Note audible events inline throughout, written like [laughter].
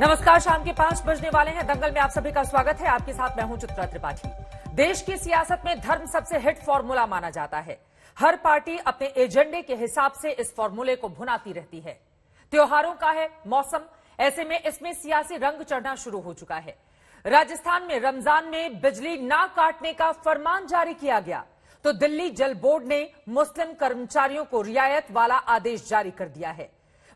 नमस्कार शाम के पांच बजने वाले हैं दंगल में आप सभी का स्वागत है आपके साथ मैं हूं चित्रा त्रिपाठी देश की सियासत में धर्म सबसे हिट फॉर्मूला माना जाता है हर पार्टी अपने एजेंडे के हिसाब से इस फॉर्मूले को भुनाती रहती है त्योहारों का है मौसम ऐसे में इसमें सियासी रंग चढ़ना शुरू हो चुका है राजस्थान में रमजान में बिजली ना काटने का फरमान जारी किया गया तो दिल्ली जल बोर्ड ने मुस्लिम कर्मचारियों को रियायत वाला आदेश जारी कर दिया है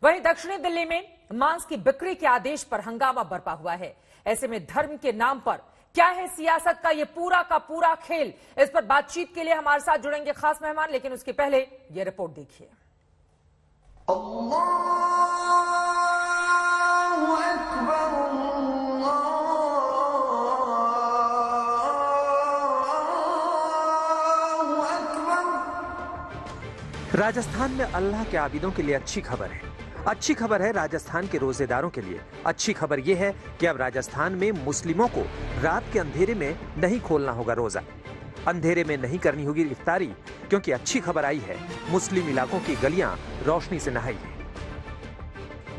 वहीं दक्षिणी दिल्ली में मांस की बिक्री के आदेश पर हंगामा बरपा हुआ है ऐसे में धर्म के नाम पर क्या है सियासत का ये पूरा का पूरा खेल इस पर बातचीत के लिए हमारे साथ जुड़ेंगे खास मेहमान लेकिन उसके पहले ये रिपोर्ट देखिए राजस्थान में अल्लाह के आबिदों के लिए अच्छी खबर है अच्छी खबर है राजस्थान के रोजेदारों के लिए अच्छी खबर ये है कि अब राजस्थान में मुस्लिमों को रात के अंधेरे में नहीं खोलना होगा रोजा अंधेरे में नहीं करनी होगी इफ्तारी क्योंकि अच्छी खबर आई है मुस्लिम इलाकों की गलियां रोशनी से नहाई है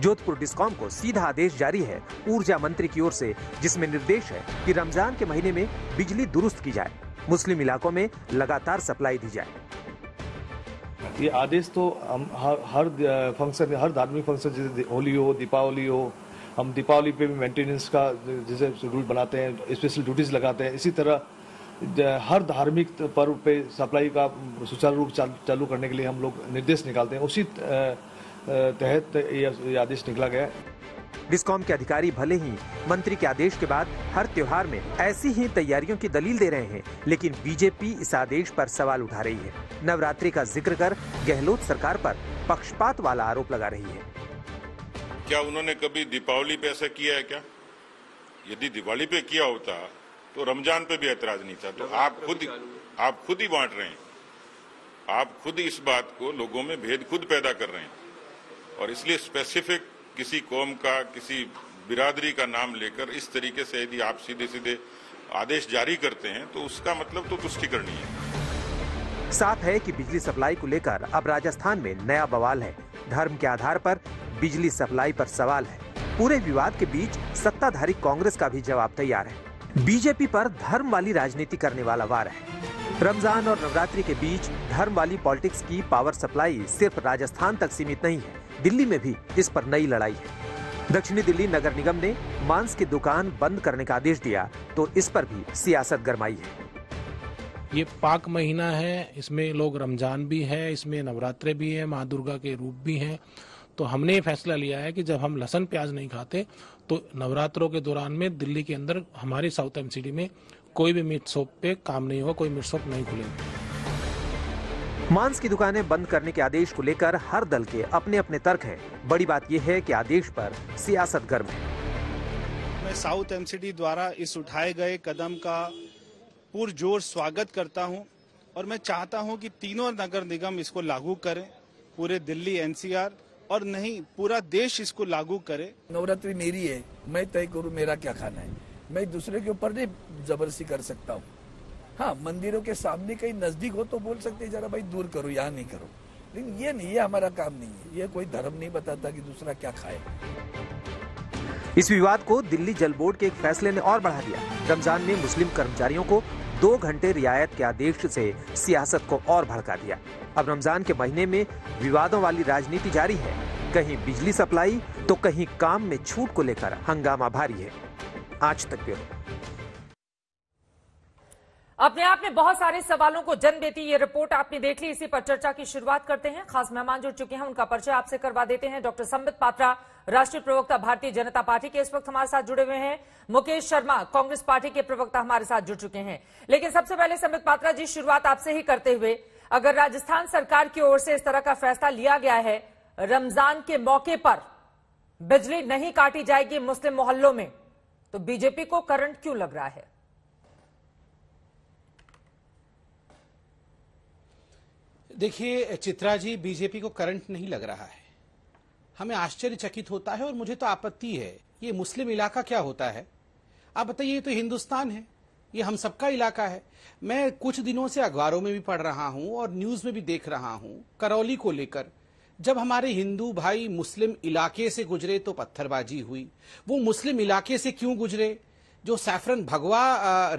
जोधपुर डिस्कॉम को सीधा आदेश जारी है ऊर्जा मंत्री की ओर से जिसमें निर्देश है कि रमजान के महीने में बिजली दुरुस्त की जाए मुस्लिम इलाकों में लगातार सप्लाई दी जाए ये आदेश तो हम हर हर फंक्शन हर धार्मिक फंक्शन जैसे होली हो दीपावली हो हम दीपावली पे भी मेंटेनेंस का जैसे रूल बनाते हैं स्पेशल ड्यूटीज लगाते हैं इसी तरह हर धार्मिक पर्व पे सप्लाई का सुचारू रूप चाल, चालू करने के लिए हम लोग निर्देश निकालते हैं उसी तहत ये आदेश निकला गया है डिस्कॉम के अधिकारी भले ही मंत्री के आदेश के बाद हर त्योहार में ऐसी ही तैयारियों की दलील दे रहे हैं लेकिन बीजेपी इस आदेश पर सवाल उठा रही है नवरात्रि का जिक्र कर गहलोत सरकार पर पक्षपात वाला आरोप लगा रही है क्या उन्होंने कभी दीपावली पे ऐसा किया है क्या यदि दिवाली पे किया होता तो रमजान पे भी ऐतराज नहीं था तो आप खुद आप खुद ही बांट रहे हैं आप खुद इस बात को लोगों में भेद खुद पैदा कर रहे हैं और इसलिए स्पेसिफिक किसी कौम का किसी बिरादरी का नाम लेकर इस तरीके से यदि आप सीधे सीधे आदेश जारी करते हैं तो उसका मतलब तो पुष्टि करनी है साफ है कि बिजली सप्लाई को लेकर अब राजस्थान में नया बवाल है धर्म के आधार पर बिजली सप्लाई पर सवाल है पूरे विवाद के बीच सत्ताधारी कांग्रेस का भी जवाब तैयार है बीजेपी पर धर्म वाली राजनीति करने वाला वार है रमजान और नवरात्रि के बीच धर्म वाली पॉलिटिक्स की पावर सप्लाई सिर्फ राजस्थान तक सीमित नहीं है दिल्ली में भी इस पर नई लड़ाई है दक्षिणी दिल्ली नगर निगम ने मांस की दुकान बंद करने का आदेश दिया तो इस पर भी सियासत गरमाई है ये पाक महीना है इसमें लोग रमजान भी है इसमें नवरात्रे भी है माँ दुर्गा के रूप भी हैं तो हमने ये फैसला लिया है कि जब हम लहसन प्याज नहीं खाते तो नवरात्रों के दौरान में दिल्ली के अंदर हमारी साउथ एमसीडी में कोई भी मीट शॉप पे काम नहीं होगा कोई मीट शॉप नहीं खुलेगा मांस की दुकानें बंद करने के आदेश को लेकर हर दल के अपने अपने तर्क हैं बड़ी बात यह है कि आदेश पर सियासत गर्म है मैं साउथ एमसीडी द्वारा इस उठाए गए कदम का पुरजोर स्वागत करता हूं और मैं चाहता हूं कि तीनों नगर निगम इसको लागू करें पूरे दिल्ली एनसीआर और नहीं पूरा देश इसको लागू करे नवरात्रि मेरी है मैं तय करूँ मेरा क्या खाना है मैं दूसरे के ऊपर नहीं जबरदस्ती कर सकता हूँ हाँ मंदिरों के सामने कहीं नजदीक हो तो बोल सकते जरा भाई दूर करो यहाँ नहीं करो लेकिन ये नहीं ये हमारा काम नहीं है ये कोई धर्म नहीं बताता कि दूसरा क्या खाए इस विवाद को दिल्ली जल बोर्ड के एक फैसले ने और बढ़ा दिया रमजान में मुस्लिम कर्मचारियों को दो घंटे रियायत के आदेश से सियासत को और भड़का दिया अब रमजान के महीने में विवादों वाली राजनीति जारी है कहीं बिजली सप्लाई तो कहीं काम में छूट को लेकर हंगामा भारी है आज तक ब्यूरो अपने आप में बहुत सारे सवालों को जन्म देती ये रिपोर्ट आपने देख ली इसी पर चर्चा की शुरुआत करते हैं खास मेहमान जुड़ चुके हैं उनका परिचय आपसे करवा देते हैं डॉक्टर संबित पात्रा राष्ट्रीय प्रवक्ता भारतीय जनता पार्टी के इस वक्त हमारे साथ जुड़े हुए हैं मुकेश शर्मा कांग्रेस पार्टी के प्रवक्ता हमारे साथ जुड़ चुके हैं लेकिन सबसे पहले संबित पात्रा जी शुरुआत आपसे ही करते हुए अगर राजस्थान सरकार की ओर से इस तरह का फैसला लिया गया है रमजान के मौके पर बिजली नहीं काटी जाएगी मुस्लिम मोहल्लों में तो बीजेपी को करंट क्यों लग रहा है देखिए चित्रा जी बीजेपी को करंट नहीं लग रहा है हमें आश्चर्यचकित होता है और मुझे तो आपत्ति है ये मुस्लिम इलाका क्या होता है आप बताइए ये तो हिंदुस्तान है ये हम सबका इलाका है मैं कुछ दिनों से अखबारों में भी पढ़ रहा हूं और न्यूज में भी देख रहा हूं करौली को लेकर जब हमारे हिंदू भाई मुस्लिम इलाके से गुजरे तो पत्थरबाजी हुई वो मुस्लिम इलाके से क्यों गुजरे जो सैफरन भगवा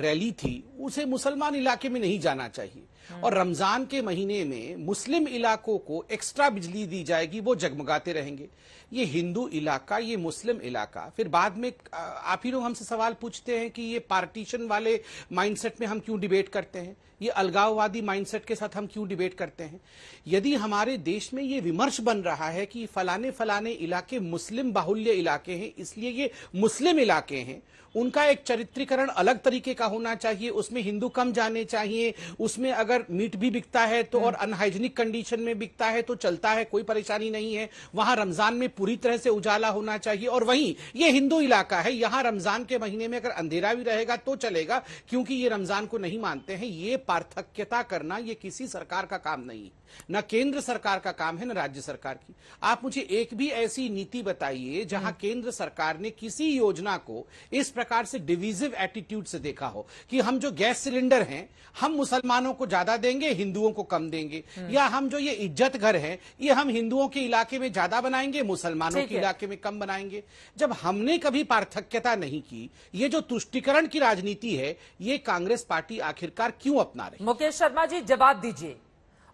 रैली थी उसे मुसलमान इलाके में नहीं जाना चाहिए हम्म। और रमजान के महीने में मुस्लिम इलाकों को एक्स्ट्रा बिजली दी जाएगी वो जगमगाते रहेंगे ये हिंदू इलाका ये मुस्लिम इलाका फिर बाद में आप ही लोग हमसे सवाल पूछते हैं कि ये पार्टीशन वाले माइंडसेट में हम क्यों डिबेट करते हैं ये अलगाववादी माइंडसेट के साथ हम क्यों डिबेट करते हैं यदि हमारे देश में ये विमर्श बन रहा है कि फलाने फलाने इलाके मुस्लिम बाहुल्य इलाके हैं इसलिए ये मुस्लिम इलाके हैं उनका एक चरित्रीकरण अलग तरीके का होना चाहिए उसमें हिंदू कम जाने चाहिए उसमें अगर मीट भी बिकता है तो हम्म। और अनहाइजीनिक कंडीशन में बिकता है तो चलता है कोई परेशानी नहीं है वहां रमजान में पूरी तरह से उजाला होना चाहिए और वहीं ये हिंदू इलाका है यहां रमजान के महीने में अगर अंधेरा भी रहेगा तो चलेगा क्योंकि ये रमजान को नहीं मानते हैं ये पार्थक्यता करना ये किसी सरकार का काम नहीं न केंद्र सरकार का काम है न राज्य सरकार की आप मुझे एक भी ऐसी नीति बताइए जहां हम्म। केंद्र सरकार ने किसी योजना को इस प्रकार से डिविजिव एटीट्यूड से देखा हो कि हम जो गैस सिलेंडर हैं हम मुसलमानों को ज्यादा देंगे हिंदुओं को कम देंगे हम्म। या हम जो ये इज्जत घर है ये हम हिंदुओं के इलाके में ज्यादा बनाएंगे मुसलमानों के इलाके में कम बनाएंगे जब हमने कभी पार्थक्यता नहीं की ये जो तुष्टिकरण की राजनीति है ये कांग्रेस पार्टी आखिरकार क्यों अपना रही मुकेश शर्मा जी जवाब दीजिए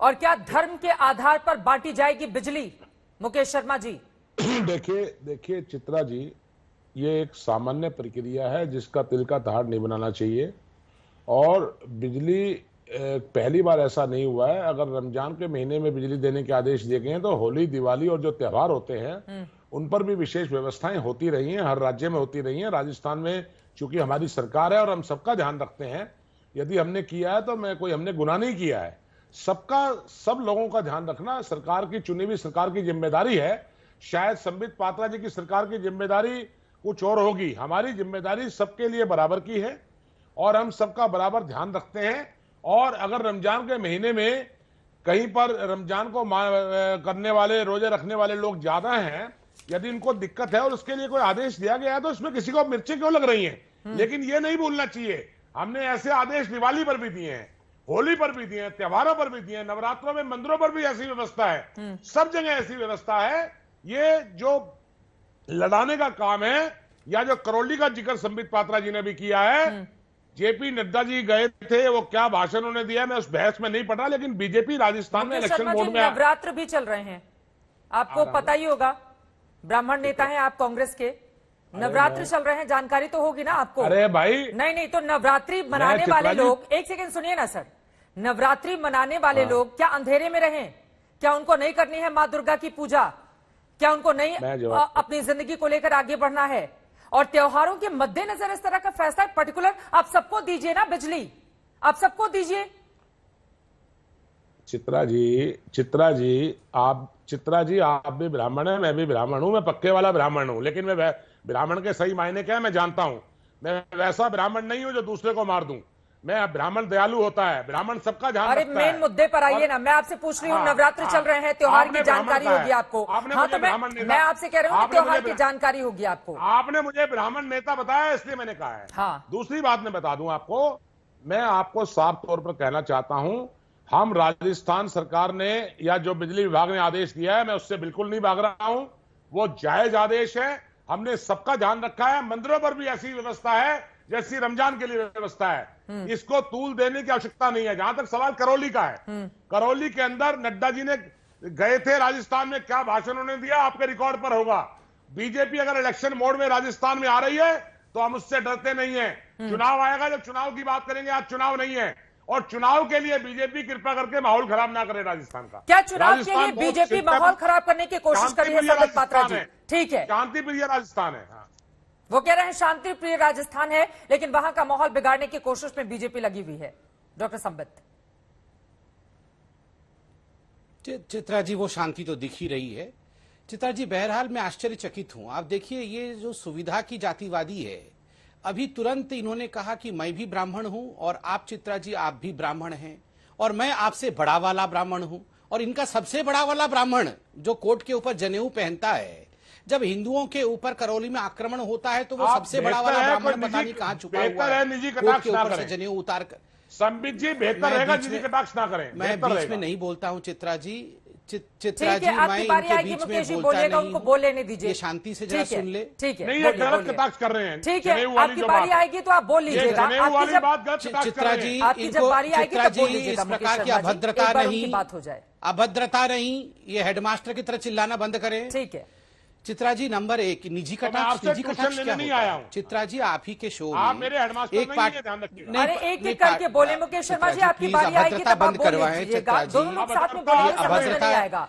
और क्या धर्म के आधार पर बांटी जाएगी बिजली मुकेश शर्मा जी [clears throat] देखिए देखिए चित्रा जी ये एक सामान्य प्रक्रिया है जिसका तिल का धार नहीं बनाना चाहिए और बिजली पहली बार ऐसा नहीं हुआ है अगर रमजान के महीने में बिजली देने के आदेश दिए गए हैं तो होली दिवाली और जो त्यौहार होते हैं हम्म। उन पर भी विशेष व्यवस्थाएं होती रही हैं हर राज्य में होती रही हैं राजस्थान में चूंकि हमारी सरकार है और हम सबका ध्यान रखते हैं यदि हमने किया है तो मैं कोई हमने गुना नहीं किया है सबका सब लोगों का ध्यान रखना सरकार की चुनी हुई सरकार की जिम्मेदारी है शायद संबित पात्रा जी की सरकार की जिम्मेदारी कुछ और होगी हमारी जिम्मेदारी सबके लिए बराबर की है और हम सबका बराबर ध्यान रखते हैं और अगर रमजान के महीने में कहीं पर रमजान को करने वाले रोजे रखने वाले लोग ज्यादा हैं यदि इनको दिक्कत है और उसके लिए कोई आदेश दिया गया है तो उसमें किसी को मिर्ची क्यों लग रही है हम्म। लेकिन ये नहीं भूलना चाहिए हमने ऐसे आदेश दिवाली पर भी दिए हैं होली पर भी दिए त्योहारों पर भी दिए नवरात्रों में मंदिरों पर भी ऐसी व्यवस्था है हम्म। सब जगह ऐसी व्यवस्था है ये जो लड़ाने का काम है या जो करौली का जिक्र संबित पात्रा जी ने भी किया है हम्म। जेपी नड्डा जी गए थे वो क्या भाषण उन्होंने दिया मैं उस बहस में नहीं पढ़ा लेकिन बीजेपी राजस्थान में इलेक्शन बोर्ड में नवरात्र भी चल रहे हैं आपको पता ही होगा ब्राह्मण नेता है आप कांग्रेस के नवरात्र चल रहे हैं जानकारी तो होगी ना आपको अरे भाई नहीं नहीं तो नवरात्रि मनाने वाले लोग एक सेकंड सुनिए ना सर नवरात्रि मनाने वाले हाँ। लोग क्या अंधेरे में रहे क्या उनको नहीं करनी है माँ दुर्गा की पूजा क्या उनको नहीं अपनी जिंदगी को लेकर आगे बढ़ना है और त्योहारों के मद्देनजर इस तरह का फैसला पर्टिकुलर आप सबको दीजिए ना बिजली आप सबको दीजिए चित्रा जी चित्रा जी आप चित्रा जी आप भी ब्राह्मण है मैं भी ब्राह्मण हूँ मैं पक्के वाला ब्राह्मण हूँ लेकिन मैं ब्राह्मण के सही मायने क्या है मैं जानता हूं मैं वैसा ब्राह्मण नहीं हूं जो दूसरे को मार दूं मैं ब्राह्मण दयालु होता है ब्राह्मण सबका ध्यान अरे मेन मुद्दे पर आइए ना मैं आपसे पूछ रही हूँ हाँ, नवरात्र चल हाँ। रहे हैं त्योहार की जानकारी होगी आपको हाँ तो मैं, मैं आपसे कह रहा हूँ त्योहार की जानकारी होगी आपको आपने मुझे ब्राह्मण नेता बताया इसलिए मैंने कहा है हाँ। दूसरी बात मैं बता दू आपको मैं आपको साफ तौर पर कहना चाहता हूँ हम राजस्थान सरकार ने या जो बिजली विभाग ने आदेश दिया है मैं उससे बिल्कुल नहीं भाग रहा हूँ वो जायज आदेश है हमने सबका ध्यान रखा है मंदिरों पर भी ऐसी व्यवस्था है जैसी रमजान के लिए व्यवस्था है हम्म। इसको तूल देने की आवश्यकता नहीं है जहां तक सवाल करौली का है हम्म। करौली के अंदर नड्डा जी ने गए थे राजस्थान में क्या भाषण उन्होंने दिया आपके रिकॉर्ड पर होगा बीजेपी अगर इलेक्शन मोड में राजस्थान में आ रही है तो हम उससे डरते नहीं है हम्म। चुनाव आएगा जब चुनाव की बात करेंगे आज चुनाव नहीं है और चुनाव के लिए बीजेपी कृपा करके माहौल खराब ना करे राजस्थान का क्या चुनाव के लिए बीजेपी माहौल खराब करने की कोशिश कर रही है पात्रा जी ठीक है शांति प्रिय राजस्थान है हाँ। वो कह रहे हैं शांति प्रिय राजस्थान है लेकिन वहां का माहौल बिगाड़ने की कोशिश में बीजेपी लगी हुई है डॉक्टर संबित चित्रा जी वो शांति तो दिख ही रही है चित्रा जी बहरहाल मैं आश्चर्यचकित हूं आप देखिए ये जो सुविधा की जातिवादी है अभी तुरंत इन्होंने कहा कि मैं भी ब्राह्मण हूं और आप चित्रा जी आप भी ब्राह्मण हैं और मैं आपसे बड़ा वाला ब्राह्मण हूं और इनका सबसे बड़ा वाला ब्राह्मण जो कोट के ऊपर जनेऊ पहनता है जब हिंदुओं के ऊपर करौली में आक्रमण होता है तो वो सबसे बड़ा वाला ब्राह्मण पता नहीं कहा चुका है कोट के ऊपर से जनेऊ उतार कर संबित जी बेहतर रहेगा कटाक्ष ना करें मैं बीच में नहीं बोलता हूँ चित्रा जी माई उनको बोले नहीं दीजिए शांति सुन कर रहे हैं ठीक है तो आप बोल चित्रा तो अभद्रता नहीं बात हो जाए अभद्रता नहीं ये हेडमास्टर की तरह चिल्लाना बंद करें ठीक है चित्रा जी नंबर एक निजी कटाक्ष तो निजी कटाक्ष क्या नहीं आया हूँ चित्रा जी आप ही के शो आप मेरे एक पार्ट अरे एक एक करके हाँ, बोले मुकेश शर्मा जी आपकी बारी आएगी तब आप बोल लीजिएगा दोनों लोग साथ में बोलिए समझ में नहीं आएगा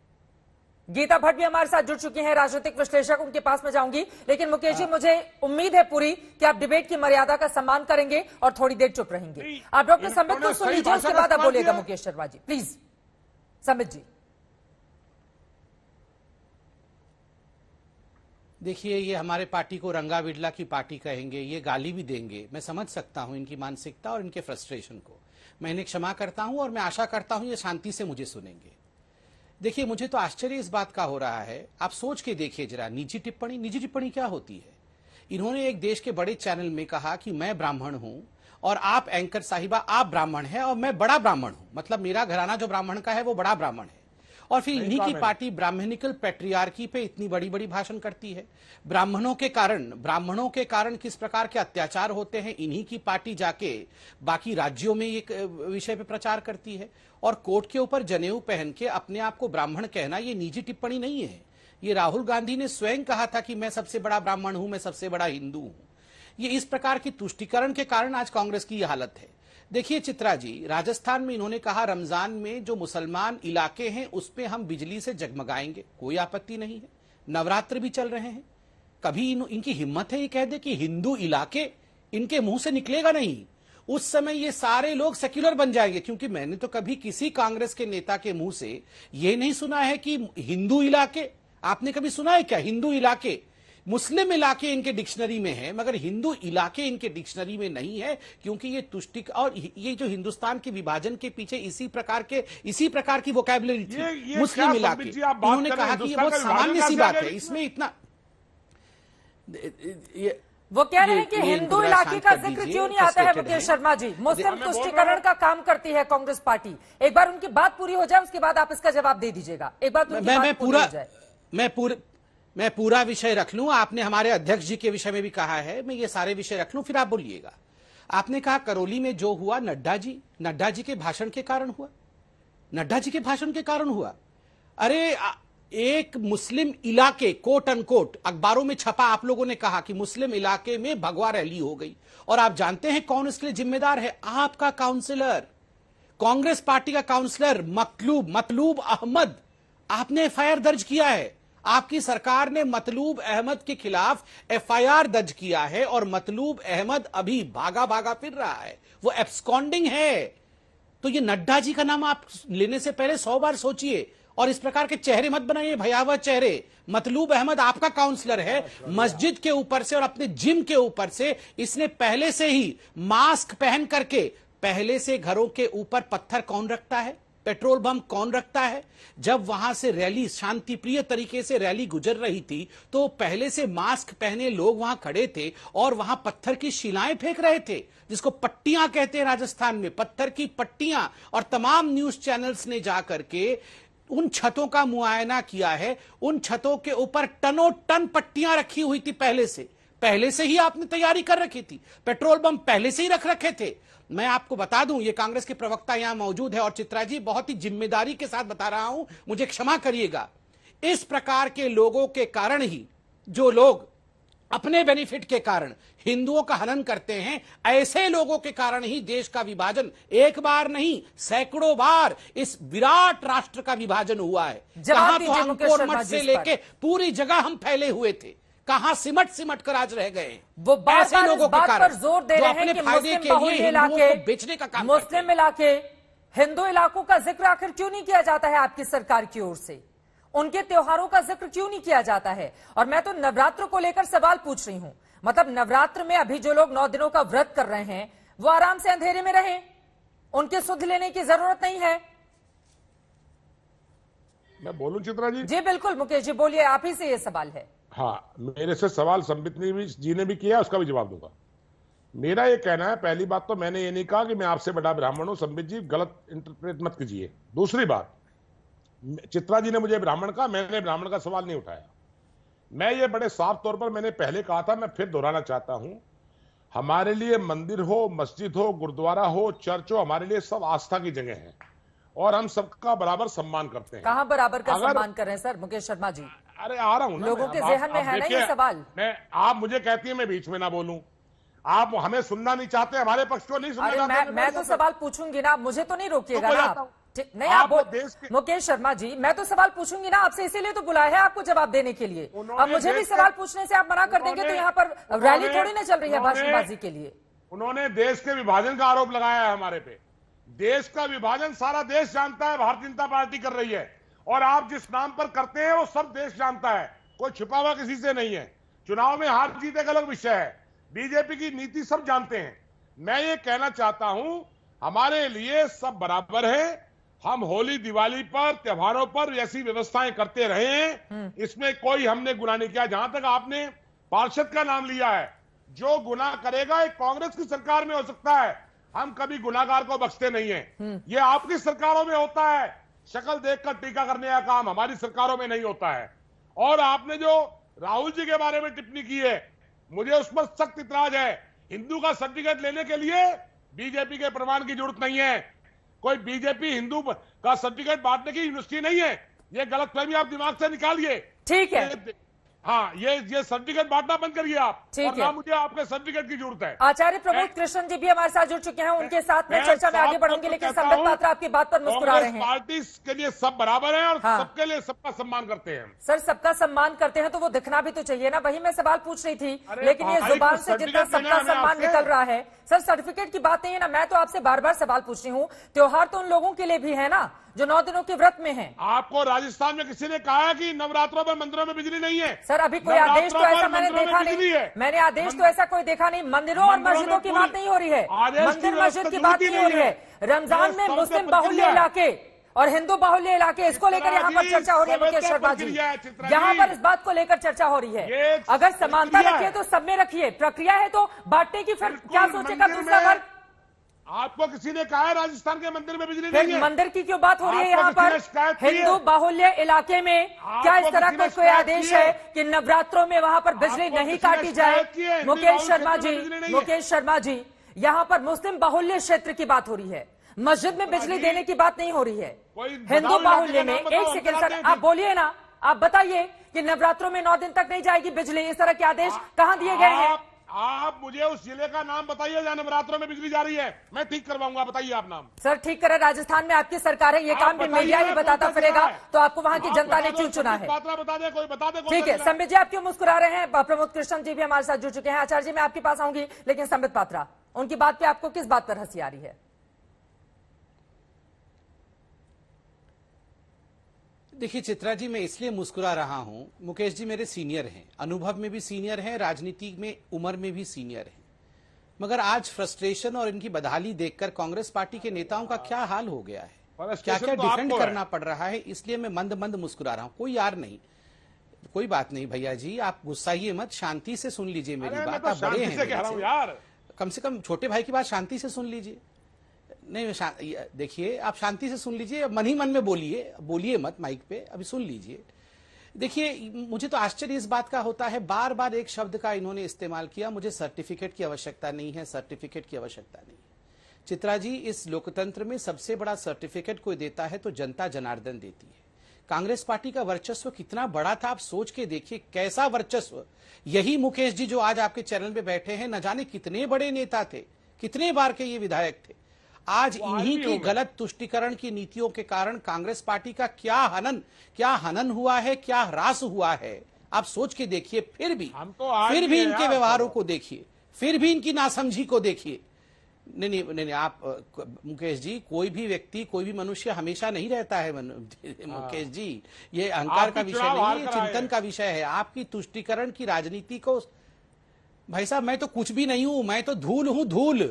गीता भट्ट भी हमारे साथ जुड़ चुकी हैं राजनीतिक विश्लेषक उनके पास में जाऊंगी लेकिन मुकेश जी हाँ। मुझे उम्मीद है पूरी कि आप डिबेट की मर्यादा का सम्मान करेंगे और थोड़ी देर चुप रहेंगे आप डॉक्टर समित को सुन लीजिए उसके बाद आप बोलेगा मुकेश शर्मा जी प्लीज समित जी देखिए ये हमारे पार्टी को रंगा बिड़ला की पार्टी कहेंगे ये गाली भी देंगे मैं समझ सकता हूं इनकी मानसिकता और इनके फ्रस्ट्रेशन को मैं इन्हें क्षमा करता हूँ और मैं आशा करता हूं ये शांति से मुझे सुनेंगे देखिए मुझे तो आश्चर्य इस बात का हो रहा है आप सोच के देखिए जरा निजी टिप्पणी निजी टिप्पणी क्या होती है इन्होंने एक देश के बड़े चैनल में कहा कि मैं ब्राह्मण हूं और आप एंकर साहिबा आप ब्राह्मण है और मैं बड़ा ब्राह्मण हूं मतलब मेरा घराना जो ब्राह्मण का है वो बड़ा ब्राह्मण है और फिर इन्हीं की पार्टी ब्राह्मणिकल पेट्रियार्की पे इतनी बड़ी बड़ी भाषण करती है ब्राह्मणों के कारण ब्राह्मणों के कारण किस प्रकार के अत्याचार होते हैं इन्हीं की पार्टी जाके बाकी राज्यों में ये विषय पे प्रचार करती है और कोर्ट के ऊपर जनेऊ पहन के अपने आप को ब्राह्मण कहना ये निजी टिप्पणी नहीं है ये राहुल गांधी ने स्वयं कहा था कि मैं सबसे बड़ा ब्राह्मण हूं मैं सबसे बड़ा हिंदू हूं ये इस प्रकार की तुष्टिकरण के कारण आज कांग्रेस की यह हालत है देखिए चित्रा जी राजस्थान में इन्होंने कहा रमजान में जो मुसलमान इलाके हैं उस पर हम बिजली से जगमगाएंगे कोई आपत्ति नहीं है नवरात्र भी चल रहे हैं कभी इन, इनकी हिम्मत है ये कह दे कि हिंदू इलाके इनके मुंह से निकलेगा नहीं उस समय ये सारे लोग सेक्युलर बन जाएंगे क्योंकि मैंने तो कभी किसी कांग्रेस के नेता के मुंह से ये नहीं सुना है कि हिंदू इलाके आपने कभी सुना है क्या हिंदू इलाके मुस्लिम इलाके इनके डिक्शनरी में है मगर हिंदू इलाके इनके डिक्शनरी में नहीं है क्योंकि ये तुष्टिक और ये जो हिंदुस्तान के विभाजन के पीछे इसी प्रकार के इसी प्रकार की वोकैबुलरी थी मुस्लिम इलाके उन्होंने कहा कि ये बहुत सामान्य सी बात है इसमें इतना वो कह रहे हैं कि हिंदू इलाके का जिक्र क्यों नहीं आता है मुकेश शर्मा जी मुस्लिम तुष्टिकरण का काम करती है कांग्रेस पार्टी एक बार उनकी बात पूरी हो जाए उसके बाद आप इसका जवाब दे दीजिएगा एक बार तो मैं मैं पूरा मैं पूरे मैं पूरा विषय रख लूं आपने हमारे अध्यक्ष जी के विषय में भी कहा है मैं ये सारे विषय रख लूं फिर आप बोलिएगा आपने कहा करौली में जो हुआ नड्डा जी नड्डा जी के भाषण के कारण हुआ नड्डा जी के भाषण के कारण हुआ अरे एक मुस्लिम इलाके कोट अनकोट अखबारों में छपा आप लोगों ने कहा कि मुस्लिम इलाके में भगवा रैली हो गई और आप जानते हैं कौन इसके लिए जिम्मेदार है आपका काउंसिलर कांग्रेस पार्टी का काउंसिलर मकलूब मतलूब अहमद आपने एफ दर्ज किया है आपकी सरकार ने मतलूब अहमद के खिलाफ एफआईआर दर्ज किया है और मतलूब अहमद अभी भागा भागा फिर रहा है वो एब्सकॉन्डिंग है तो ये नड्डा जी का नाम आप लेने से पहले सौ बार सोचिए और इस प्रकार के चेहरे मत बनाइए भयावह चेहरे मतलूब अहमद आपका काउंसलर है मस्जिद के ऊपर से और अपने जिम के ऊपर से इसने पहले से ही मास्क पहन करके पहले से घरों के ऊपर पत्थर कौन रखता है पेट्रोल बम कौन रखता है जब वहां से रैली शांतिप्रिय तरीके से रैली गुजर रही थी तो पहले से मास्क पहने लोग वहां खड़े थे और वहां पत्थर की शिलाएं फेंक रहे थे जिसको पट्टियां कहते हैं राजस्थान में पत्थर की पट्टियां और तमाम न्यूज चैनल्स ने जाकर के उन छतों का मुआयना किया है उन छतों के ऊपर टनों टन पट्टियां रखी हुई थी पहले से पहले से ही आपने तैयारी कर रखी थी पेट्रोल बम पहले से ही रख रखे थे मैं आपको बता दूं ये कांग्रेस के प्रवक्ता यहां मौजूद है और चित्रा जी बहुत ही जिम्मेदारी के साथ बता रहा हूं मुझे क्षमा करिएगा इस प्रकार के लोगों के कारण ही जो लोग अपने बेनिफिट के कारण हिंदुओं का हनन करते हैं ऐसे लोगों के कारण ही देश का विभाजन एक बार नहीं सैकड़ों बार इस विराट राष्ट्र का विभाजन हुआ है जहां तो हम से लेके पूरी जगह हम फैले हुए थे कहां सिमट सिमट कर आज रह गए वो बार बार लोगों बात के पर जोर दे रहे हैं कि मुस्लिम बहुल्य इलाके बेचने का काम मुस्लिम इलाके हिंदू इलाकों का जिक्र आखिर क्यों नहीं किया जाता है आपकी सरकार की ओर से उनके त्योहारों का जिक्र क्यों नहीं किया जाता है और मैं तो नवरात्र को लेकर सवाल पूछ रही हूं मतलब नवरात्र में अभी जो लोग नौ दिनों का व्रत कर रहे हैं वो आराम से अंधेरे में रहे उनके सुध लेने की जरूरत नहीं है मैं बोलूं चित्रा जी जी बिल्कुल मुकेश जी बोलिए आप ही से ये सवाल है हाँ मेरे से सवाल संबित ने भी जी ने भी किया उसका भी जवाब दूंगा मेरा ये कहना है पहली बात तो मैंने ये नहीं कहा कि मैं आपसे बड़ा ब्राह्मण हूँ संबित जी गलत इंटरप्रेट मत कीजिए दूसरी बात चित्रा जी ने मुझे ब्राह्मण कहा मैंने ब्राह्मण का सवाल नहीं उठाया मैं ये बड़े साफ तौर पर मैंने पहले कहा था मैं फिर दोहराना चाहता हूँ हमारे लिए मंदिर हो मस्जिद हो गुरुद्वारा हो चर्च हो हमारे लिए सब आस्था की जगह है और हम सबका बराबर सम्मान करते हैं कहाँ बराबर का सम्मान कर रहे हैं सर मुकेश शर्मा जी अरे आ रहा हूँ लोगों के जहन में है ना ये सवाल मैं आप मुझे कहती है मैं बीच में ना बोलूं आप हमें सुनना नहीं चाहते हमारे पक्ष को नहीं सुनना मैं, मैं तो सवाल पूछूंगी ना मुझे तो नहीं तो रोकिएगा ना नहीं आप मुकेश शर्मा जी मैं तो सवाल पूछूंगी ना आपसे इसीलिए तो बुलाया है आपको जवाब देने के लिए अब मुझे भी सवाल पूछने से आप मना कर देंगे तो यहाँ पर रैली थोड़ी ना चल रही है भाषणबाजी के लिए उन्होंने देश के विभाजन का आरोप लगाया है हमारे पे देश का विभाजन सारा देश जानता है भारतीय जनता पार्टी कर रही है और आप जिस नाम पर करते हैं वो सब देश जानता है कोई छिपा हुआ किसी से नहीं है चुनाव में हार जीत एक अलग विषय है बीजेपी की नीति सब जानते हैं मैं ये कहना चाहता हूं हमारे लिए सब बराबर है हम होली दिवाली पर त्योहारों पर ऐसी व्यवस्थाएं करते रहे हैं हम्म। इसमें कोई हमने गुना नहीं किया जहां तक आपने पार्षद का नाम लिया है जो गुना करेगा एक कांग्रेस की सरकार में हो सकता है हम कभी गुनाकार को बख्शते नहीं है हम्म। ये आपकी सरकारों में होता है शक्ल देखकर टीका करने का काम हमारी सरकारों में नहीं होता है और आपने जो राहुल जी के बारे में टिप्पणी की है मुझे उस पर सख्त इतराज है हिंदू का सर्टिफिकेट लेने के लिए बीजेपी के प्रमाण की जरूरत नहीं है कोई बीजेपी हिंदू का सर्टिफिकेट बांटने की यूनिवर्सिटी नहीं है ये गलत फहमी आप दिमाग से निकालिए ठीक है हाँ ये ये सर्टिफिकेट बांटना बंद करिए आप ठीक है मुझे आपके सर्टिफिकेट की जरूरत है आचार्य प्रमोद कृष्ण जी भी हमारे साथ जुड़ चुके हैं उनके साथ मैं चर्चा में आगे बढ़ूंगी लेकिन संबंध पात्र आपकी बात पर मुस्कुरा रहे हैं पार्टी के लिए सब बराबर है और हाँ। सबके लिए सबका सम्मान करते हैं सर सबका सम्मान करते हैं तो वो दिखना भी तो चाहिए ना वही मैं सवाल पूछ रही थी लेकिन ये जुबान से जितना सबका सम्मान निकल रहा है सर सर्टिफिकेट की बात नहीं है ना मैं तो आपसे बार बार सवाल पूछ रही हूँ त्योहार तो उन लोगों के लिए भी है ना जो नौ दिनों के व्रत में हैं आपको राजस्थान में किसी ने कहा कि नवरात्रों पर मंदिरों में बिजली नहीं है सर अभी कोई आदेश तो ऐसा मैंने देखा नहीं है मैंने आदेश तो ऐसा कोई देखा नहीं मंदिरों और मस्जिदों की बात नहीं हो रही है मंदिर मस्जिद की तो बात नहीं हो रही है रमजान में मुस्लिम बाहुल्य इलाके और हिंदू बाहुल्य इलाके इसको लेकर यहाँ पर चर्चा हो रही है मुकेश शर्मा जी यहाँ पर इस बात को लेकर चर्चा हो रही है अगर समानता रखिए तो सब में रखिए प्रक्रिया है तो बांटने की फिर क्या सोचेगा दूसरा वर्ग आपको किसी ने कहा है राजस्थान के मंदिर में बिजली नहीं है मंदिर की क्यों बात हो रही है यहाँ पर हिंदू बाहुल्य इलाके में क्या इस तरह का कोई आदेश है कि नवरात्रों में वहाँ पर बिजली नहीं काटी जाए मुकेश शर्मा जी मुकेश शर्मा जी यहाँ पर मुस्लिम बाहुल्य क्षेत्र की बात हो रही है मस्जिद में बिजली देने की बात नहीं हो रही है हिंदू बाहुल्य में एक सेकेंड सर आप बोलिए ना आप बताइए कि नवरात्रों में नौ दिन तक नहीं जाएगी बिजली इस तरह के आदेश कहाँ दिए गए हैं आप मुझे उस जिले का नाम बताइए जहाँ नवरात्रों में बिजली जा रही है मैं ठीक करवाऊंगा बताइए आप नाम सर ठीक करे राजस्थान में आपकी सरकार है ये काम भी मीडिया ही बताता फिरेगा तो आपको वहाँ की जनता ने क्यों चुना है बता दे कोई बता दे ठीक है संबित जी आप क्यों मुस्कुरा रहे हैं प्रमोद कृष्ण जी भी हमारे साथ जुड़ चुके हैं आचार्य जी मैं आपके पास आऊंगी लेकिन संबित पात्रा उनकी बात पे आपको किस बात पर हंसी आ रही है देखिए चित्रा जी मैं इसलिए मुस्कुरा रहा हूं मुकेश जी मेरे सीनियर हैं अनुभव में भी सीनियर हैं राजनीति में उम्र में भी सीनियर हैं मगर आज फ्रस्ट्रेशन और इनकी बदहाली देखकर कांग्रेस पार्टी के नेताओं का क्या हाल हो गया है क्या क्या तो डिफेंड करना पड़ रहा है इसलिए मैं मंद मंद मुस्कुरा रहा हूँ कोई यार नहीं कोई बात नहीं भैया जी आप गुस्साइए मत शांति से सुन लीजिए मेरी बात तो आप बड़े हैं कम से कम छोटे भाई की बात शांति से सुन लीजिए नहीं देखिए आप शांति से सुन लीजिए मन ही मन में बोलिए बोलिए मत माइक पे अभी सुन लीजिए देखिए मुझे तो आश्चर्य इस बात का होता है बार बार एक शब्द का इन्होंने इस्तेमाल किया मुझे सर्टिफिकेट की आवश्यकता नहीं है सर्टिफिकेट की आवश्यकता नहीं चित्रा जी इस लोकतंत्र में सबसे बड़ा सर्टिफिकेट कोई देता है तो जनता जनार्दन देती है कांग्रेस पार्टी का वर्चस्व कितना बड़ा था आप सोच के देखिए कैसा वर्चस्व यही मुकेश जी जो आज आपके चैनल पे बैठे हैं न जाने कितने बड़े नेता थे कितने बार के ये विधायक थे आज इन्हीं की गलत तुष्टिकरण की नीतियों के कारण कांग्रेस पार्टी का क्या हनन क्या हनन हुआ है क्या ह्रास हुआ है आप सोच के देखिए फिर भी हमको तो फिर भी इनके व्यवहारों को देखिए फिर भी इनकी नासमझी को देखिए नहीं नहीं नहीं नहीं आप मुकेश जी कोई भी व्यक्ति कोई भी मनुष्य हमेशा नहीं रहता है [laughs] हाँ। मुकेश जी ये अहंकार का विषय नहीं है चिंतन का विषय है आपकी तुष्टिकरण की राजनीति को भाई साहब मैं तो कुछ भी नहीं हूं मैं तो धूल हूं धूल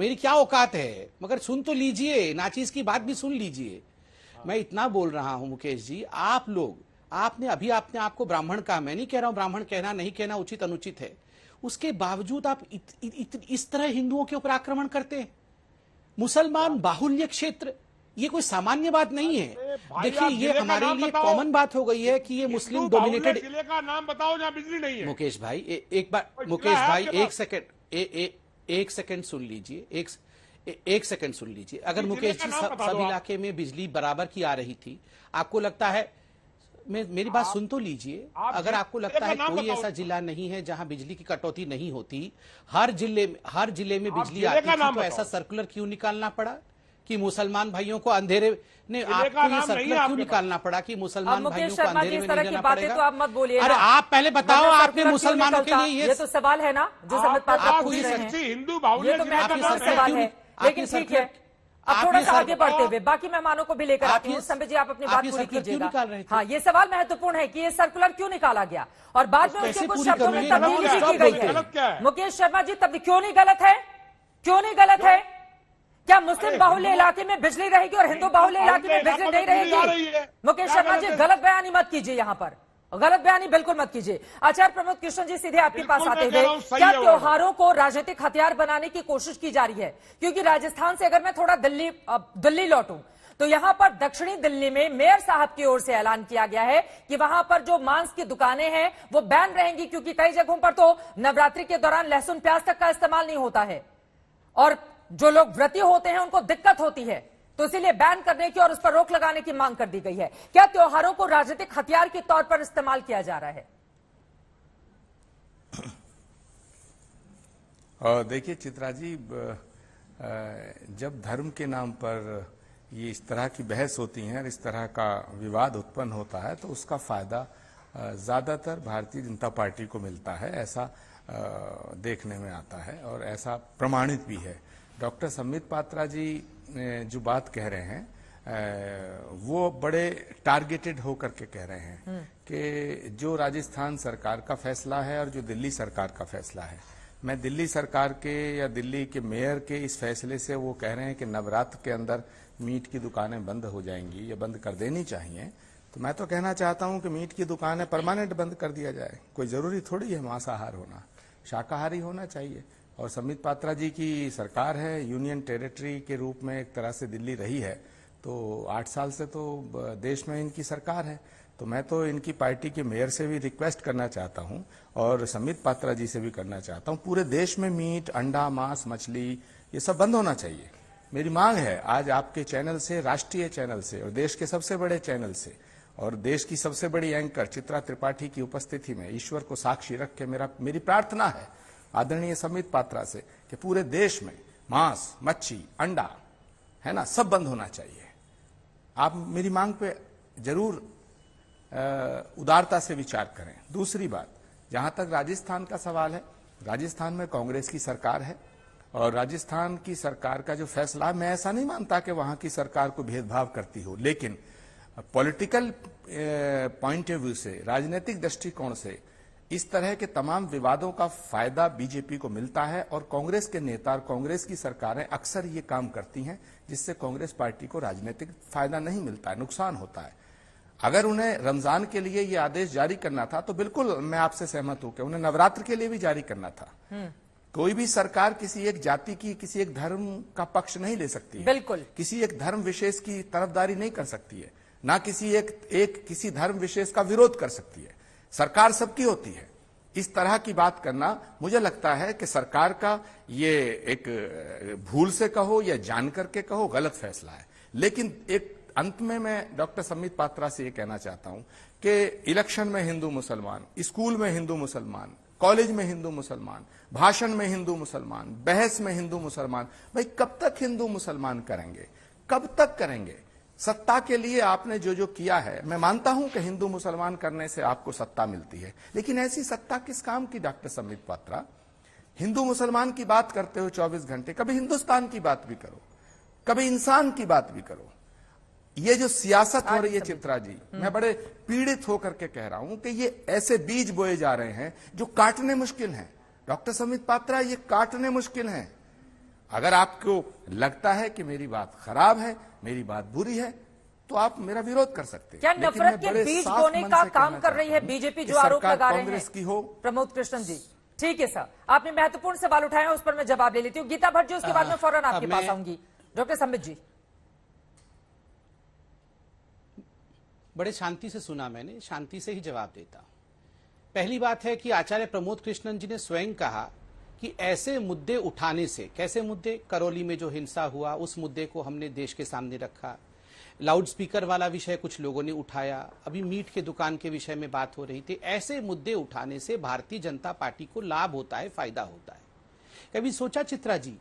मेरी क्या औकात है मगर सुन तो लीजिए नाचीज की बात भी सुन लीजिए मैं इतना बोल रहा हूं मुकेश जी आप लोग आपने अभी आपने आपको ब्राह्मण कहा मैं नहीं कह रहा हूं ब्राह्मण कहना नहीं कहना उचित अनुचित है उसके बावजूद आप इत, इत, इत, इस तरह हिंदुओं के ऊपर आक्रमण करते हैं मुसलमान बाहुल्य क्षेत्र ये कोई सामान्य बात नहीं है देखिए ये हमारे लिए कॉमन बात हो गई है कि ये मुस्लिम डोमिनेटेड का नाम बताओ जहाँ बिजली नहीं है मुकेश भाई ए, एक बार मुकेश भाई एक सेकेंड एक सेकंड सुन लीजिए एक एक सेकंड सुन लीजिए अगर मुकेश जी सब, सब इलाके में बिजली बराबर की आ रही थी आपको लगता है मैं मेरी बात सुन तो लीजिए अगर आपको लगता है कोई ऐसा जिला नहीं है जहां बिजली की कटौती नहीं होती हर जिले में हर जिले में बिजली आती थी तो ऐसा सर्कुलर क्यों निकालना पड़ा कि मुसलमान भाइयों को अंधेरे ने आपको ये सर्कुलर क्यों निकालना पड़ा कि मुसलमान भाइयों को अंधेरे में नहीं जाना तो पड़ेगा तो आप मत बोलिए अरे आप पहले बताओ आपने मुसलमानों के लिए ये तो सवाल है ना जो समझ पाते हिंदू तो सवाल है लेकिन ठीक है आप थोड़ा सा आगे बढ़ते हुए बाकी मेहमानों को भी लेकर आती हूँ समय जी आप अपनी बात पूरी कीजिएगा हाँ ये सवाल महत्वपूर्ण है कि ये सर्कुलर क्यों निकाला गया और बाद में तो उसके कुछ शब्दों में तब्दीली की गई है मुकेश शर्मा जी तब क्यों नहीं गलत है क्यों नहीं गलत है क्या मुस्लिम बाहुल्य इलाके में बिजली रहेगी और हिंदू बाहुल्य इलाके में बिजली नहीं रहेगी मुकेश शर्मा जी गलत बयानी मत कीजिए यहाँ पर गलत बयानी बिल्कुल मत कीजिए आचार्य प्रमोद कृष्ण जी सीधे आपके पास आते हुए क्या त्योहारों को राजनीतिक हथियार बनाने की कोशिश की जा रही है क्योंकि राजस्थान से अगर मैं थोड़ा दिल्ली दिल्ली लौटूं तो यहां पर दक्षिणी दिल्ली में मेयर साहब की ओर से ऐलान किया गया है कि वहां पर जो मांस की दुकानें हैं वो बैन रहेंगी क्योंकि कई जगहों पर तो नवरात्रि के दौरान लहसुन प्याज तक का इस्तेमाल नहीं होता है और जो लोग व्रती होते हैं उनको दिक्कत होती है तो इसीलिए बैन करने की और उस पर रोक लगाने की मांग कर दी गई है क्या त्योहारों को राजनीतिक हथियार के तौर पर इस्तेमाल किया जा रहा है देखिए चित्रा जी जब धर्म के नाम पर ये इस तरह की बहस होती है और इस तरह का विवाद उत्पन्न होता है तो उसका फायदा ज्यादातर भारतीय जनता पार्टी को मिलता है ऐसा देखने में आता है और ऐसा प्रमाणित भी है डॉक्टर समित पात्रा जी जो बात कह रहे हैं वो बड़े टारगेटेड होकर के कह रहे हैं हम्म। कि जो राजस्थान सरकार का फैसला है और जो दिल्ली सरकार का फैसला है मैं दिल्ली सरकार के या दिल्ली के मेयर के इस फैसले से वो कह रहे हैं कि नवरात्र के अंदर मीट की दुकानें बंद हो जाएंगी या बंद कर देनी चाहिए तो मैं तो कहना चाहता हूं कि मीट की दुकानें परमानेंट बंद कर दिया जाए कोई जरूरी थोड़ी है मांसाहार होना शाकाहारी होना चाहिए और समित पात्रा जी की सरकार है यूनियन टेरिटरी के रूप में एक तरह से दिल्ली रही है तो आठ साल से तो देश में इनकी सरकार है तो मैं तो इनकी पार्टी के मेयर से भी रिक्वेस्ट करना चाहता हूं और समित पात्रा जी से भी करना चाहता हूं पूरे देश में मीट अंडा मांस मछली ये सब बंद होना चाहिए मेरी मांग है आज आपके चैनल से राष्ट्रीय चैनल से और देश के सबसे बड़े चैनल से और देश की सबसे बड़ी एंकर चित्रा त्रिपाठी की उपस्थिति में ईश्वर को साक्षी रख के मेरा मेरी प्रार्थना है आदरणीय समित पात्रा से कि पूरे देश में मांस मच्छी अंडा है ना सब बंद होना चाहिए आप मेरी मांग पे जरूर उदारता से विचार करें दूसरी बात जहां तक राजस्थान का सवाल है राजस्थान में कांग्रेस की सरकार है और राजस्थान की सरकार का जो फैसला मैं ऐसा नहीं मानता कि वहां की सरकार को भेदभाव करती हो लेकिन पॉलिटिकल पॉइंट ऑफ व्यू से राजनीतिक दृष्टिकोण से इस तरह के तमाम विवादों का फायदा बीजेपी को मिलता है और कांग्रेस के नेता और कांग्रेस की सरकारें अक्सर ये काम करती हैं जिससे कांग्रेस पार्टी को राजनीतिक फायदा नहीं मिलता है नुकसान होता है अगर उन्हें रमजान के लिए ये आदेश जारी करना था तो बिल्कुल मैं आपसे सहमत हूं कि उन्हें नवरात्र के लिए भी जारी करना था हम्म। कोई भी सरकार किसी एक जाति की किसी एक धर्म का पक्ष नहीं ले सकती है बिल्कुल किसी एक धर्म विशेष की तरफदारी नहीं कर सकती है ना किसी एक एक किसी धर्म विशेष का विरोध कर सकती है सरकार सबकी होती है इस तरह की बात करना मुझे लगता है कि सरकार का ये एक भूल से कहो या जान करके कहो गलत फैसला है लेकिन एक अंत में मैं डॉक्टर समित पात्रा से ये कहना चाहता हूं कि इलेक्शन में हिंदू मुसलमान स्कूल में हिंदू मुसलमान कॉलेज में हिंदू मुसलमान भाषण में हिंदू मुसलमान बहस में हिंदू मुसलमान भाई कब तक हिंदू मुसलमान करेंगे कब तक करेंगे सत्ता के लिए आपने जो जो किया है मैं मानता हूं कि हिंदू मुसलमान करने से आपको सत्ता मिलती है लेकिन ऐसी सत्ता किस काम की डॉक्टर समित पात्रा हिंदू मुसलमान की बात करते हो 24 घंटे कभी हिंदुस्तान की बात भी करो कभी इंसान की बात भी करो ये जो सियासत हो रही है चित्रा जी हम्म। मैं बड़े पीड़ित होकर के कह रहा हूं कि ये ऐसे बीज बोए जा रहे हैं जो काटने मुश्किल हैं डॉक्टर समित पात्रा ये काटने मुश्किल हैं अगर आपको लगता है कि मेरी बात खराब है मेरी बात बुरी है तो आप मेरा विरोध कर सकते हैं क्या नफरत के बीज बोने का काम कर रही है बीजेपी जो आरोप लगा रहे हैं की हो प्रमोद कृष्णन जी ठीक है सर आपने महत्वपूर्ण सवाल उठाए उस पर मैं जवाब ले लेती हूँ गीता भट्ट जी उसके बाद में फौरन आपके पास आऊंगी डॉक्टर संबित जी बड़े शांति से सुना मैंने शांति से ही जवाब देता हूं पहली बात है कि आचार्य प्रमोद कृष्णन जी ने स्वयं कहा कि ऐसे मुद्दे उठाने से कैसे मुद्दे करौली में जो हिंसा हुआ उस मुद्दे को हमने देश के सामने रखा लाउड स्पीकर वाला विषय कुछ लोगों ने उठाया अभी मीट के दुकान के विषय में बात हो रही थी ऐसे मुद्दे उठाने से भारतीय जनता पार्टी को लाभ होता है फायदा होता है कभी सोचा चित्रा जी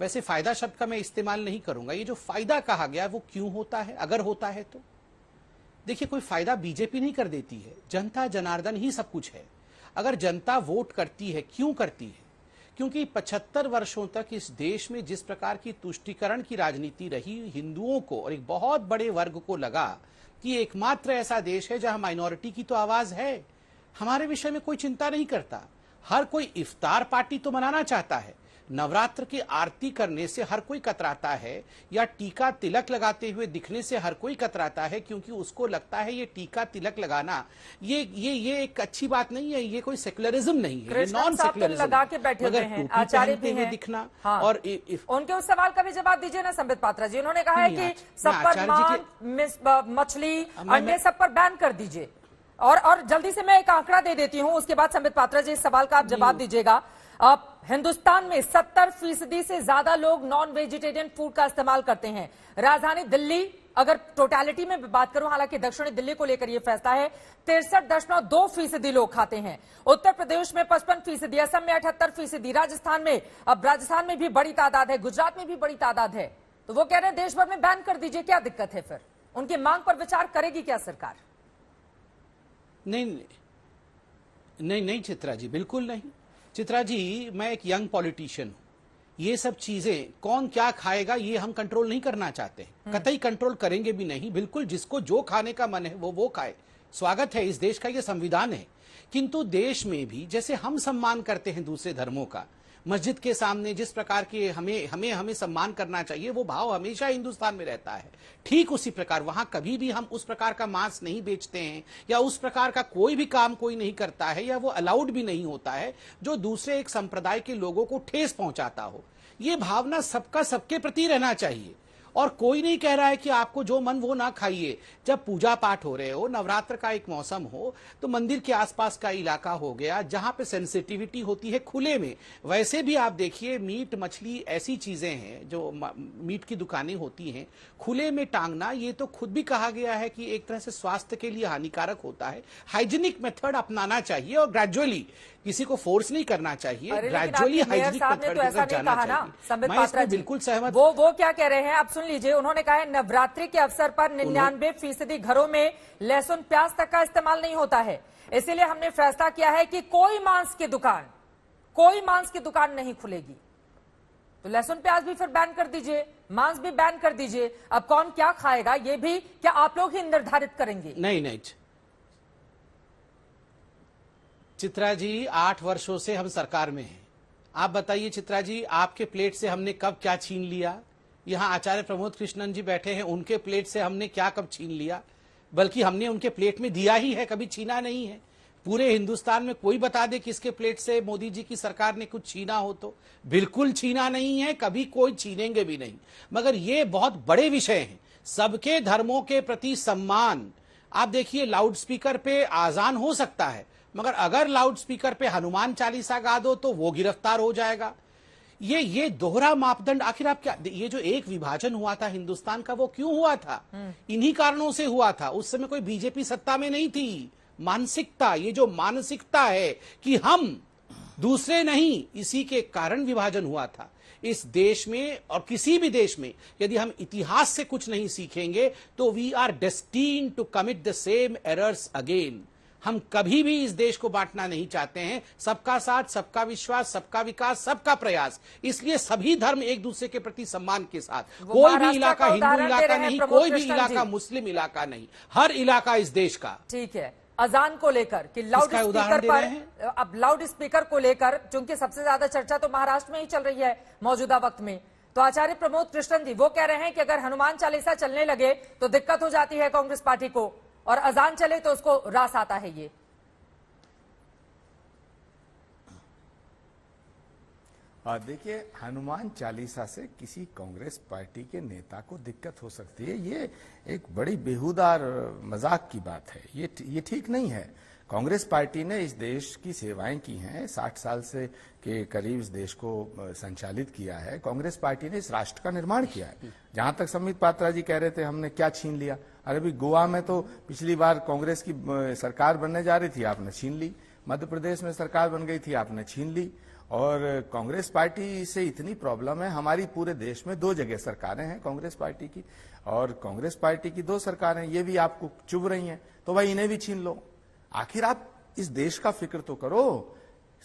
वैसे फायदा शब्द का मैं इस्तेमाल नहीं करूंगा ये जो फायदा कहा गया वो क्यों होता है अगर होता है तो देखिए कोई फायदा बीजेपी नहीं कर देती है जनता जनार्दन ही सब कुछ है अगर जनता वोट करती है क्यों करती है क्योंकि 75 वर्षों तक इस देश में जिस प्रकार की तुष्टिकरण की राजनीति रही हिंदुओं को और एक बहुत बड़े वर्ग को लगा कि एकमात्र ऐसा देश है जहां माइनॉरिटी की तो आवाज है हमारे विषय में कोई चिंता नहीं करता हर कोई इफ्तार पार्टी तो मनाना चाहता है नवरात्र की आरती करने से हर कोई कतराता है या टीका तिलक लगाते हुए दिखने से हर कोई कतराता है क्योंकि उसको लगता है ये टीका तिलक लगाना ये ये ये एक अच्छी बात नहीं है ये कोई सेक्युलरिज्म नहीं है नॉन सेक्युलरिज्म तो लगा के बैठे हुए हैं आचार्य भी हैं दिखना हाँ। और इ, इ, उनके उस सवाल का भी जवाब दीजिए ना संबित पात्रा जी उन्होंने कहा है कि सब पर मछली अंडे सब पर बैन कर दीजिए और और जल्दी से मैं एक आंकड़ा दे देती हूँ उसके बाद संबित पात्रा जी इस सवाल का आप जवाब दीजिएगा अब हिंदुस्तान में 70 फीसदी से ज्यादा लोग नॉन वेजिटेरियन फूड का इस्तेमाल करते हैं राजधानी दिल्ली अगर टोटलिटी में बात करूं हालांकि दक्षिणी दिल्ली को लेकर यह फैसला है तिरसठ दशमलव दो फीसदी लोग खाते हैं उत्तर प्रदेश में पचपन फीसदी असम में अठहत्तर फीसदी राजस्थान में अब राजस्थान में भी बड़ी तादाद है गुजरात में भी बड़ी तादाद है तो वो कह रहे हैं देश भर में बैन कर दीजिए क्या दिक्कत है फिर उनकी मांग पर विचार करेगी क्या सरकार नहीं नहीं नहीं चित्रा जी बिल्कुल नहीं चित्रा जी मैं एक यंग पॉलिटिशियन हूं ये सब चीजें कौन क्या खाएगा ये हम कंट्रोल नहीं करना चाहते हम्म। कतई कंट्रोल करेंगे भी नहीं बिल्कुल जिसको जो खाने का मन है वो वो खाए स्वागत है इस देश का ये संविधान है किंतु देश में भी जैसे हम सम्मान करते हैं दूसरे धर्मों का मस्जिद के सामने जिस प्रकार के हमें हमें हमें सम्मान करना चाहिए वो भाव हमेशा हिंदुस्तान में रहता है ठीक उसी प्रकार वहां कभी भी हम उस प्रकार का मांस नहीं बेचते हैं या उस प्रकार का कोई भी काम कोई नहीं करता है या वो अलाउड भी नहीं होता है जो दूसरे एक संप्रदाय के लोगों को ठेस पहुंचाता हो ये भावना सबका सबके प्रति रहना चाहिए और कोई नहीं कह रहा है कि आपको जो मन वो ना खाइए जब पूजा पाठ हो रहे हो नवरात्र का एक मौसम हो तो मंदिर के आसपास का इलाका हो गया जहां पे सेंसिटिविटी होती है खुले में वैसे भी आप देखिए मीट मछली ऐसी चीजें हैं जो मीट की दुकानें होती हैं खुले में टांगना ये तो खुद भी कहा गया है कि एक तरह से स्वास्थ्य के लिए हानिकारक होता है हाइजीनिक मेथड अपनाना चाहिए और ग्रेजुअली किसी को फोर्स नहीं करना चाहिए ग्रेजुअली हाइजीनिक तो ऐसा नहीं कहा ना संबित बिल्कुल सहमत वो वो क्या कह रहे हैं आप सुन लीजिए उन्होंने कहा है नवरात्रि के अवसर पर निन्यानवे फीसदी घरों में लहसुन प्याज तक का इस्तेमाल नहीं होता है इसीलिए हमने फैसला किया है कि कोई मांस की दुकान कोई मांस की दुकान नहीं खुलेगी तो लहसुन प्याज भी फिर बैन कर दीजिए मांस भी बैन कर दीजिए अब कौन क्या खाएगा ये भी क्या आप लोग ही निर्धारित करेंगे नहीं नहीं चित्रा जी आठ वर्षों से हम सरकार में हैं आप बताइए चित्रा जी आपके प्लेट से हमने कब क्या छीन लिया यहाँ आचार्य प्रमोद कृष्णन जी बैठे हैं उनके प्लेट से हमने क्या कब छीन लिया बल्कि हमने उनके प्लेट में दिया ही है कभी छीना नहीं है पूरे हिंदुस्तान में कोई बता दे किसके प्लेट से मोदी जी की सरकार ने कुछ छीना हो तो बिल्कुल छीना नहीं है कभी कोई छीनेंगे भी नहीं मगर ये बहुत बड़े विषय हैं सबके धर्मों के प्रति सम्मान आप देखिए लाउडस्पीकर पे आजान हो सकता है मगर अगर लाउड स्पीकर पे हनुमान चालीसा गा दो तो वो गिरफ्तार हो जाएगा ये ये दोहरा मापदंड आखिर आप क्या ये जो एक विभाजन हुआ था हिंदुस्तान का वो क्यों हुआ था हम्म। इन्हीं कारणों से हुआ था उस समय कोई बीजेपी सत्ता में नहीं थी मानसिकता ये जो मानसिकता है कि हम दूसरे नहीं इसी के कारण विभाजन हुआ था इस देश में और किसी भी देश में यदि हम इतिहास से कुछ नहीं सीखेंगे तो we are destined to commit the same errors again हम कभी भी इस देश को बांटना नहीं चाहते हैं सबका साथ सबका विश्वास सबका विकास सबका प्रयास इसलिए सभी धर्म एक दूसरे के प्रति सम्मान के साथ कोई भी इलाका हिंदू इलाका नहीं कोई भी इलाका मुस्लिम इलाका नहीं हर इलाका इस देश का ठीक है अजान को लेकर कि लाउड स्पीकर पर अब लाउड स्पीकर को लेकर चूंकि सबसे ज्यादा चर्चा तो महाराष्ट्र में ही चल रही है मौजूदा वक्त में तो आचार्य प्रमोद कृष्णन जी वो कह रहे हैं कि अगर हनुमान चालीसा चलने लगे तो दिक्कत हो जाती है कांग्रेस पार्टी को और अजान चले तो उसको रास आता है ये देखिए हनुमान चालीसा से किसी कांग्रेस पार्टी के नेता को दिक्कत हो सकती है ये एक बड़ी बेहूदार मजाक की बात है ये ये ठीक नहीं है कांग्रेस पार्टी ने इस देश की सेवाएं की हैं साठ साल से के करीब इस देश को संचालित किया है कांग्रेस पार्टी ने इस राष्ट्र का निर्माण किया है जहां तक संबित पात्रा जी कह रहे थे हमने क्या छीन लिया अरे अभी गोवा में तो पिछली बार कांग्रेस की सरकार बनने जा रही थी आपने छीन ली मध्य प्रदेश में सरकार बन गई थी आपने छीन ली और कांग्रेस पार्टी से इतनी प्रॉब्लम है हमारी पूरे देश में दो जगह सरकारें हैं कांग्रेस पार्टी की और कांग्रेस पार्टी की दो सरकारें ये भी आपको चुभ रही हैं तो भाई इन्हें भी छीन लो आखिर आप इस देश का फिक्र तो करो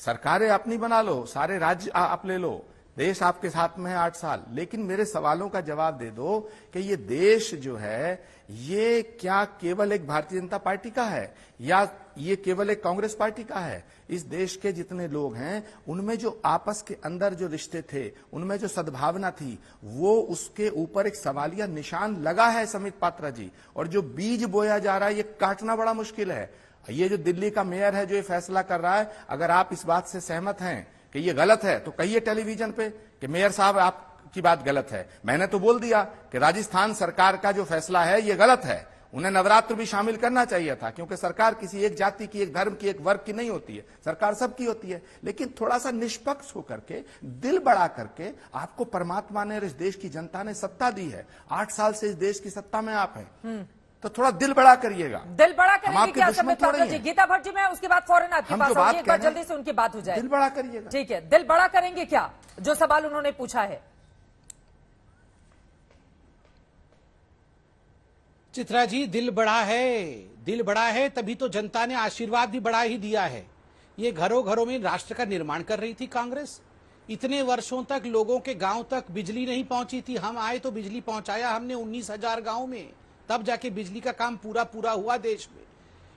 सरकारें अपनी बना लो सारे राज्य आप ले लो देश आपके साथ में है आठ साल लेकिन मेरे सवालों का जवाब दे दो कि ये देश जो है ये क्या केवल एक भारतीय जनता पार्टी का है या ये केवल एक कांग्रेस पार्टी का है इस देश के जितने लोग हैं उनमें जो आपस के अंदर जो रिश्ते थे उनमें जो सद्भावना थी वो उसके ऊपर एक सवालिया निशान लगा है समित पात्रा जी और जो बीज बोया जा रहा है ये काटना बड़ा मुश्किल है ये जो दिल्ली का मेयर है जो ये फैसला कर रहा है अगर आप इस बात से सहमत हैं कि ये गलत है तो कहिए टेलीविजन पे कि मेयर साहब आपकी बात गलत है मैंने तो बोल दिया कि राजस्थान सरकार का जो फैसला है ये गलत है उन्हें नवरात्र भी शामिल करना चाहिए था क्योंकि सरकार किसी एक जाति की एक धर्म की एक वर्ग की नहीं होती है सरकार सबकी होती है लेकिन थोड़ा सा निष्पक्ष होकर के दिल बड़ा करके आपको परमात्मा ने इस देश की जनता ने सत्ता दी है आठ साल से इस देश की सत्ता में आप हैं तो थोड़ा दिल बड़ा करिएगा दिल बड़ा करिएगा क्या समय थोड़ा जी गीता भट्ट जी मैं उसके बाद फौरन आपके पास आऊंगी एक बार जल्दी से उनकी बात हो जाए दिल बड़ा करिएगा ठीक है दिल बड़ा करेंगे क्या जो सवाल उन्होंने पूछा है चित्रा जी दिल बड़ा है दिल बड़ा है तभी तो जनता ने आशीर्वाद भी बड़ा ही दिया है ये घरों घरों में राष्ट्र का निर्माण कर रही थी कांग्रेस इतने वर्षों तक लोगों के गांव तक बिजली नहीं पहुंची थी हम आए तो बिजली पहुंचाया हमने उन्नीस हजार गांव में तब जाके बिजली का काम पूरा पूरा हुआ देश में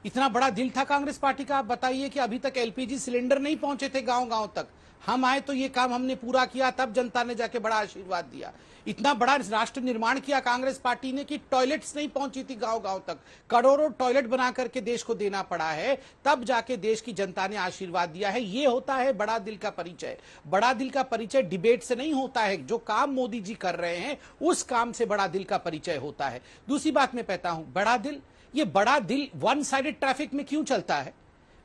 इतना बड़ा दिल था कांग्रेस पार्टी का आप बताइए कि अभी तक एलपीजी सिलेंडर नहीं पहुंचे थे गांव गांव तक हम आए तो ये काम हमने पूरा किया तब जनता ने जाके बड़ा आशीर्वाद दिया इतना बड़ा राष्ट्र निर्माण किया कांग्रेस पार्टी ने कि टॉयलेट्स नहीं पहुंची थी गांव गांव तक करोड़ों टॉयलेट बना करके देश को देना पड़ा है तब जाके देश की जनता ने आशीर्वाद दिया है ये होता है बड़ा दिल का परिचय बड़ा दिल का परिचय डिबेट से नहीं होता है जो काम मोदी जी कर रहे हैं उस काम से बड़ा दिल का परिचय होता है दूसरी बात मैं कहता हूं बड़ा दिल ये बड़ा दिल वन साइडेड ट्रैफिक में क्यों चलता है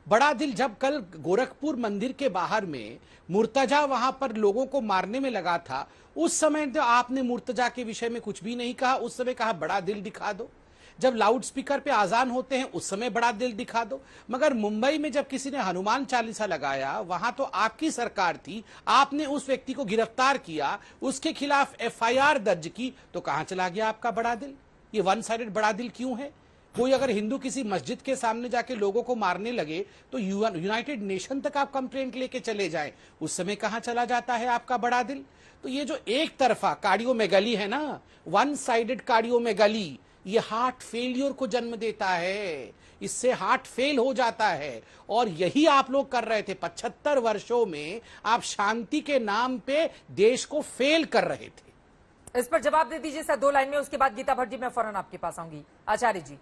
बड़ा दिल जब कल गोरखपुर मंदिर के बाहर में मुर्तजा वहां पर लोगों को मारने में लगा था उस समय तो आपने मुर्तजा के विषय में कुछ भी नहीं कहा उस समय कहा बड़ा दिल दिखा दो जब लाउड स्पीकर पे आजान होते हैं उस समय बड़ा दिल दिखा दो मगर मुंबई में जब किसी ने हनुमान चालीसा लगाया वहां तो आपकी सरकार थी आपने उस व्यक्ति को गिरफ्तार किया उसके खिलाफ एफआईआर दर्ज की तो कहां चला गया आपका बड़ा दिल ये वन साइडेड बड़ा दिल क्यों है कोई अगर हिंदू किसी मस्जिद के सामने जाके लोगों को मारने लगे तो यूनाइटेड नेशन तक आप कंप्लेंट लेके चले जाए उस समय कहाँ चला जाता है आपका बड़ा दिल तो ये जो एक तरफा कार्डियो में गली है ना वन साइडेड कार्डियो में गली ये हार्ट फेलियर को जन्म देता है इससे हार्ट फेल हो जाता है और यही आप लोग कर रहे थे पचहत्तर वर्षों में आप शांति के नाम पे देश को फेल कर रहे थे इस पर जवाब दे दीजिए सर दो लाइन में उसके बाद गीता भट्टी मैं फौरन आपके पास आऊंगी आचार्य जी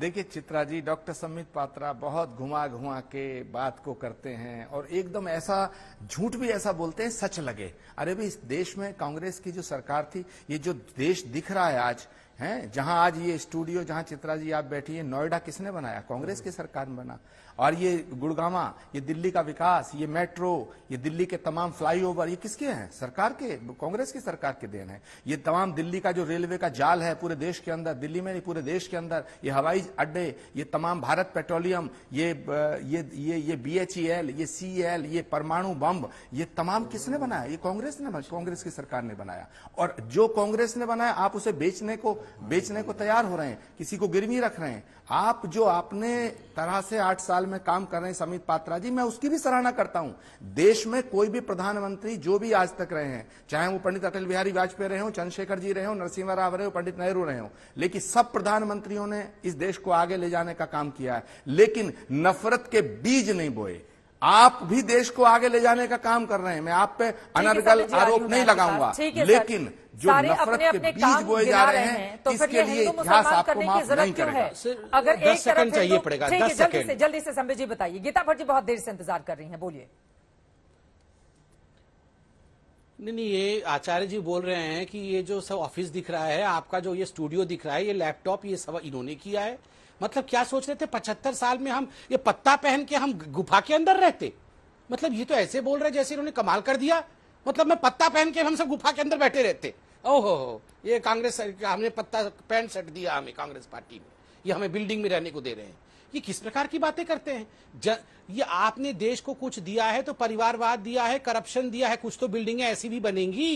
देखिए चित्रा जी डॉक्टर समित पात्रा बहुत घुमा घुमा के बात को करते हैं और एकदम ऐसा झूठ भी ऐसा बोलते हैं सच लगे अरे भी इस देश में कांग्रेस की जो सरकार थी ये जो देश दिख रहा है आज हैं जहां आज ये स्टूडियो जहां चित्रा जी आप बैठी है नोएडा किसने बनाया कांग्रेस की सरकार ने बना और ये गुड़गामा ये दिल्ली का विकास ये मेट्रो ये दिल्ली के तमाम फ्लाईओवर ये किसके हैं सरकार के कांग्रेस की सरकार के देन है ये तमाम दिल्ली का जो रेलवे का जाल है पूरे देश के अंदर दिल्ली में नहीं पूरे देश के अंदर ये हवाई अड्डे ये तमाम भारत पेट्रोलियम ये ये ये ये एल e ये एल ये परमाणु बम ये तमाम किसने बनाया ये कांग्रेस ने कांग्रेस की सरकार ने बनाया और जो कांग्रेस ने बनाया आप उसे बेचने को बेचने को तैयार हो रहे हैं किसी को गिरवी रख रहे हैं आप जो आपने तरह से आठ साल में काम कर रहे हैं समित पात्रा जी मैं उसकी भी सराहना करता हूं देश में कोई भी प्रधानमंत्री जो भी आज तक रहे हैं चाहे वो पंडित अटल बिहारी वाजपेयी रहे हो चंद्रशेखर जी रहे हो नरसिम्हा राव रहे हो पंडित नेहरू रहे हो लेकिन सब प्रधानमंत्रियों ने इस देश को आगे ले जाने का काम किया है लेकिन नफरत के बीज नहीं बोए आप भी देश को आगे ले जाने का काम कर रहे हैं मैं आप पे अनर्गल आरोप नहीं लगाऊंगा लेकिन जो नफरत अपने, अपने के बीज बोए जा रहे हैं तो इसके लिए इतिहास आपको माफ नहीं करेगा अगर दस सेकंड चाहिए पड़ेगा दस सेकंड जल्दी से संबे जी बताइए गीता भट्ट जी बहुत देर से इंतजार कर रही हैं बोलिए नहीं नहीं ये आचार्य जी बोल रहे हैं कि ये जो सब ऑफिस दिख रहा है आपका जो ये स्टूडियो दिख रहा है ये लैपटॉप ये सब इन्होंने किया है मतलब क्या सोच रहे थे पचहत्तर साल में हम ये पत्ता पहन के हम गुफा के अंदर रहते मतलब ये तो ऐसे बोल रहे जैसे इन्होंने कमाल कर दिया मतलब मैं पत्ता पहन के हम सब गुफा के अंदर बैठे रहते ओहो हो ये कांग्रेस हमने पत्ता पैंट सट दिया हमें कांग्रेस पार्टी में ये हमें बिल्डिंग में रहने को दे रहे हैं ये किस प्रकार की बातें करते हैं ये आपने देश को कुछ दिया है तो परिवारवाद दिया है करप्शन दिया है कुछ तो बिल्डिंगें ऐसी भी बनेंगी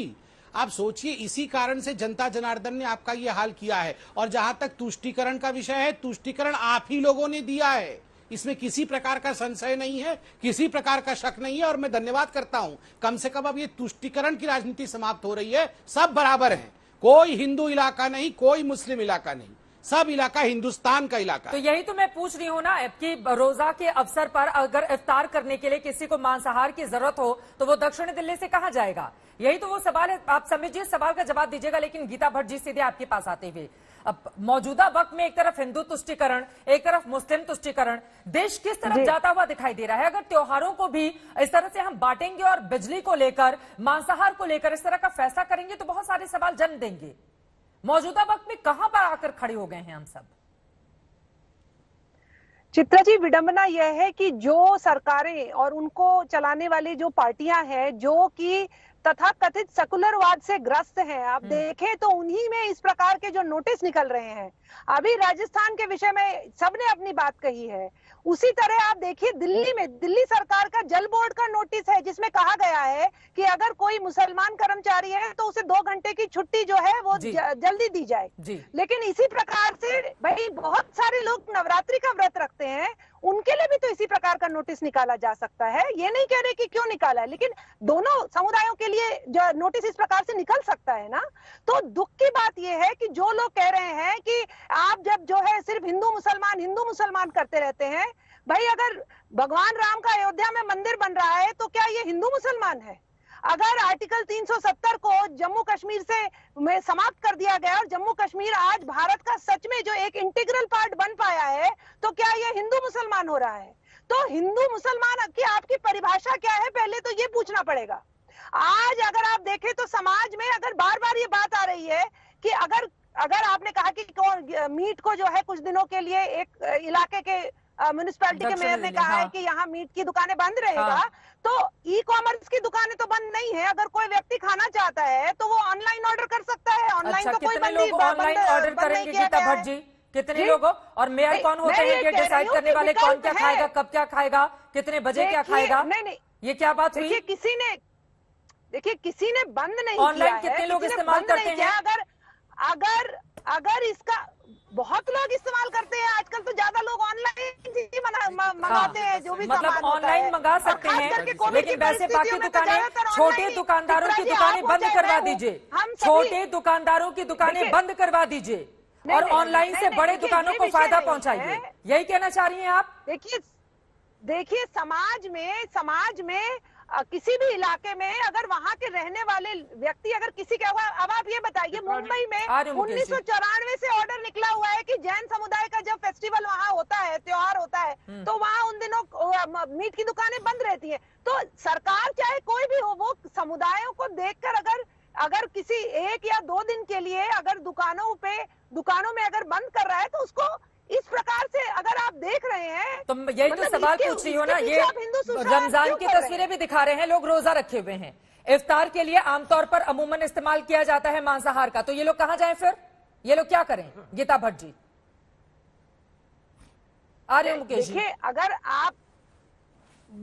आप सोचिए इसी कारण से जनता जनार्दन ने आपका ये हाल किया है और जहां तक तुष्टिकरण का विषय है तुष्टिकरण आप ही लोगों ने दिया है इसमें किसी प्रकार का संशय नहीं है किसी प्रकार का शक नहीं है और मैं धन्यवाद करता हूं कम से कम अब ये तुष्टिकरण की राजनीति समाप्त हो रही है सब बराबर है कोई हिंदू इलाका नहीं कोई मुस्लिम इलाका नहीं सब इलाका हिंदुस्तान का इलाका तो यही तो मैं पूछ रही हूँ ना कि रोजा के अवसर पर अगर इफ्तार करने के लिए किसी को मांसाहार की जरूरत हो तो वो दक्षिण दिल्ली से कहा जाएगा यही तो वो सवाल है आप समझिए सवाल का जवाब दीजिएगा लेकिन गीता भट्ट जी सीधे आपके पास आते हुए अब मौजूदा वक्त में एक तरफ हिंदू तुष्टिकरण एक तरफ मुस्लिम तुष्टिकरण देश किस तरफ जाता हुआ दिखाई दे रहा है अगर त्योहारों को भी इस तरह से हम बांटेंगे और बिजली को लेकर मांसाहार को लेकर इस तरह का फैसला करेंगे तो बहुत सारे सवाल जन्म देंगे मौजूदा वक्त में कहां पर आकर खड़े हो गए हैं हम सब चित्रा जी विडंबना यह है कि जो सरकारें और उनको चलाने वाली जो पार्टियां हैं जो कि तथा कथित सेकुलरवाद से ग्रस्त हैं आप हम्म। देखें तो उन्हीं में इस प्रकार के जो नोटिस निकल रहे हैं अभी राजस्थान के विषय में सबने अपनी बात कही है उसी तरह आप देखिए दिल्ली में दिल्ली सरकार का जल बोर्ड का नोटिस है जिसमें कहा गया है कि अगर कोई मुसलमान कर्मचारी है तो उसे दो घंटे की छुट्टी जो है वो जल्दी दी जाए लेकिन इसी प्रकार से भाई बहुत सारे लोग नवरात्रि का व्रत रखते हैं उनके लिए भी तो इसी प्रकार का नोटिस निकाला जा सकता है ये नहीं कह रहे कि क्यों निकाला है लेकिन दोनों समुदायों के लिए जो नोटिस इस प्रकार से निकल सकता है ना तो दुख की बात यह है कि जो लोग कह रहे हैं कि आप जब जो है सिर्फ हिंदू मुसलमान हिंदू मुसलमान करते रहते हैं भाई अगर भगवान राम का अयोध्या में मंदिर बन रहा है तो क्या ये हिंदू मुसलमान है अगर आर्टिकल 370 को जम्मू कश्मीर से में समाप्त कर दिया गया और जम्मू कश्मीर आज भारत का सच में जो एक इंटीग्रल पार्ट बन पाया है तो क्या ये हिंदू मुसलमान हो रहा है तो हिंदू मुसलमान की आपकी परिभाषा क्या है पहले तो ये पूछना पड़ेगा आज अगर आप देखें तो समाज में अगर बार बार ये बात आ रही है कि अगर अगर आपने कहा कि मीट को जो है कुछ दिनों के लिए एक इलाके के म्यूनिसपालिटी के मेयर ने कहा हाँ। है कि यहाँ मीट की दुकानें बंद रहेगा हाँ। तो ई कॉमर्स की दुकानें तो बंद नहीं है अगर कोई व्यक्ति खाना चाहता है तो वो ऑनलाइन ऑर्डर कर सकता है ऑनलाइन अच्छा, तो कोई ऑनलाइन ऑर्डर करेंगे गीता भट्ट जी कितने लोगों और मेयर कौन होते हैं ये डिसाइड करने वाले कौन क्या खाएगा कब क्या खाएगा कितने बजे क्या खाएगा नहीं नहीं ये क्या बात हुई किसी ने देखिए किसी ने बंद नहीं ऑनलाइन कितने लोग इस्तेमाल करते हैं अगर अगर अगर इसका बहुत लोग इस्तेमाल करते हैं आजकल तो ज्यादा लोग ऑनलाइन ही हाँ, मंगाते हैं जो भी मतलब ऑनलाइन मंगा सकते हैं लेकिन वैसे बाकी तो दुकानें छोटे दुकानदारों की दुकानें बंद करवा दीजिए छोटे दुकानदारों की दुकानें बंद करवा दीजिए और ऑनलाइन से बड़े दुकानों को फायदा पहुंचाइए यही कहना चाह रही हैं आप देखिए देखिए समाज में समाज में किसी भी इलाके में अगर वहाँ के रहने वाले व्यक्ति अगर किसी के अब आप ये बताइए मुंबई में उन्नीस से ऑर्डर निकला हुआ है कि जैन समुदाय का जब फेस्टिवल वहाँ होता है त्योहार होता है हम्म। तो वहाँ उन दिनों मीट की दुकानें बंद रहती है तो सरकार चाहे कोई भी हो वो समुदायों को देखकर अगर अगर किसी एक या दो दिन के लिए अगर दुकानों पे दुकानों में अगर बंद कर रहा है तो उसको इस प्रकार से अगर आप देख रहे हैं तो यही तो मतलब तो सवाल पूछ रही हो ना ये रमजान की तस्वीरें भी दिखा रहे हैं लोग रोजा रखे हुए हैं इफ्तार के लिए आमतौर पर अमूमन इस्तेमाल किया जाता है मांसाहार का तो ये लोग कहाँ जाए फिर ये लोग क्या करें गीता भट्ट जी आ मुकेश देखिए अगर आप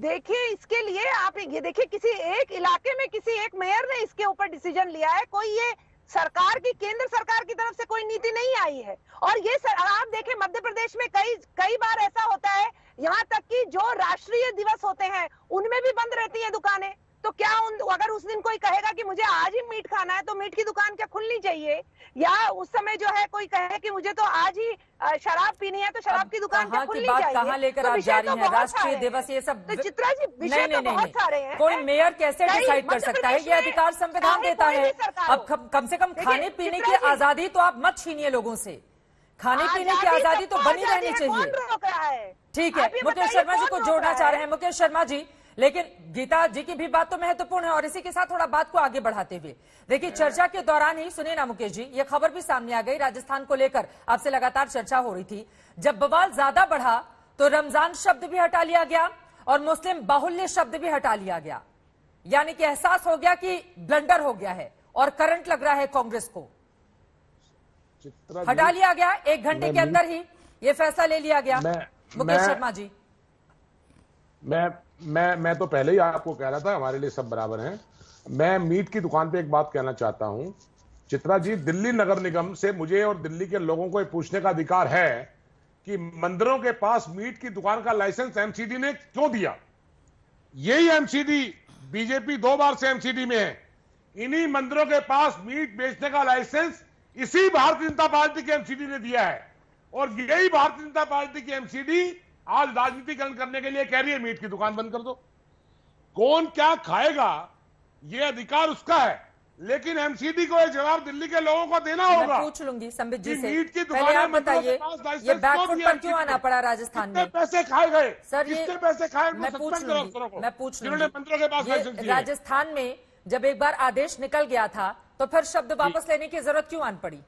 देखिए इसके लिए आप ये देखिए किसी एक इलाके में किसी एक मेयर ने इसके ऊपर डिसीजन लिया है कोई ये सरकार की केंद्र सरकार की तरफ से कोई नीति नहीं आई है और ये सर, आप देखें मध्य प्रदेश में कई कई बार ऐसा होता है यहाँ तक कि जो राष्ट्रीय दिवस होते हैं उनमें भी बंद रहती है दुकानें तो क्या उन अगर उस दिन कोई कहेगा कि मुझे आज ही मीट खाना है तो मीट की दुकान क्या खुलनी चाहिए या उस समय जो है कोई कहे कि मुझे तो आज ही शराब पीनी है तो शराब की दुकान क्या खुलनी चाहिए लेकर तो आप जा रही है तो हैं राष्ट्रीय दिवस ये सब तो चित्रा जी विषय तो बहुत सारे हैं कोई मेयर कैसे डिसाइड कर सकता है ये अधिकार संविधान देता है अब कम से कम खाने पीने की आजादी तो आप मत छीनिए लोगों से खाने पीने की तो आजादी तो बनी रहनी चाहिए ठीक है मुकेश शर्मा जी को जोड़ना चाह रहे हैं मुकेश शर्मा जी लेकिन गीता जी की भी बात तो महत्वपूर्ण है और इसी के साथ थोड़ा बात को आगे बढ़ाते हुए देखिए चर्चा के दौरान ही सुनिए ना मुकेश जी ये खबर भी सामने आ गई राजस्थान को लेकर आपसे लगातार चर्चा हो रही थी जब बवाल ज्यादा बढ़ा तो रमजान शब्द भी हटा लिया गया और मुस्लिम बाहुल्य शब्द भी हटा लिया गया यानी कि एहसास हो गया कि ब्लंडर हो गया है और करंट लग रहा है कांग्रेस को हटा लिया गया एक घंटे के अंदर ही ये फैसला ले लिया गया मुकेश शर्मा जी मैं मैं मैं तो पहले ही आपको कह रहा था हमारे लिए सब बराबर हैं मैं मीट की दुकान पे एक बात कहना चाहता हूं चित्रा जी दिल्ली नगर निगम से मुझे और दिल्ली के लोगों को पूछने का अधिकार है कि मंदिरों के पास मीट की दुकान का लाइसेंस एमसीडी ने क्यों दिया यही एमसीडी बीजेपी दो बार से एमसीडी में है इन्हीं मंदिरों के पास मीट बेचने का लाइसेंस इसी भारतीय जनता पार्टी के एमसीडी ने दिया है और यही भारतीय जनता पार्टी की एमसीडी आज राजनीतिकरण करने के लिए कह रही है मीट की दुकान बंद कर दो कौन क्या खाएगा यह अधिकार उसका है लेकिन एमसीडी को एक जवाब दिल्ली के लोगों को देना होगा पूछ लूंगी संबित जी से मीट की पहले आप बताइए ये बैकफुट पर क्यों आना पड़ा राजस्थान में पैसे खाए गए सर ये पैसे खाए मैं पूछ लूंगी मैं पूछ लूंगी मंत्रियों के पास राजस्थान में जब एक बार आदेश निकल गया था तो फिर शब्द वापस लेने की जरूरत क्यों आन पड़ी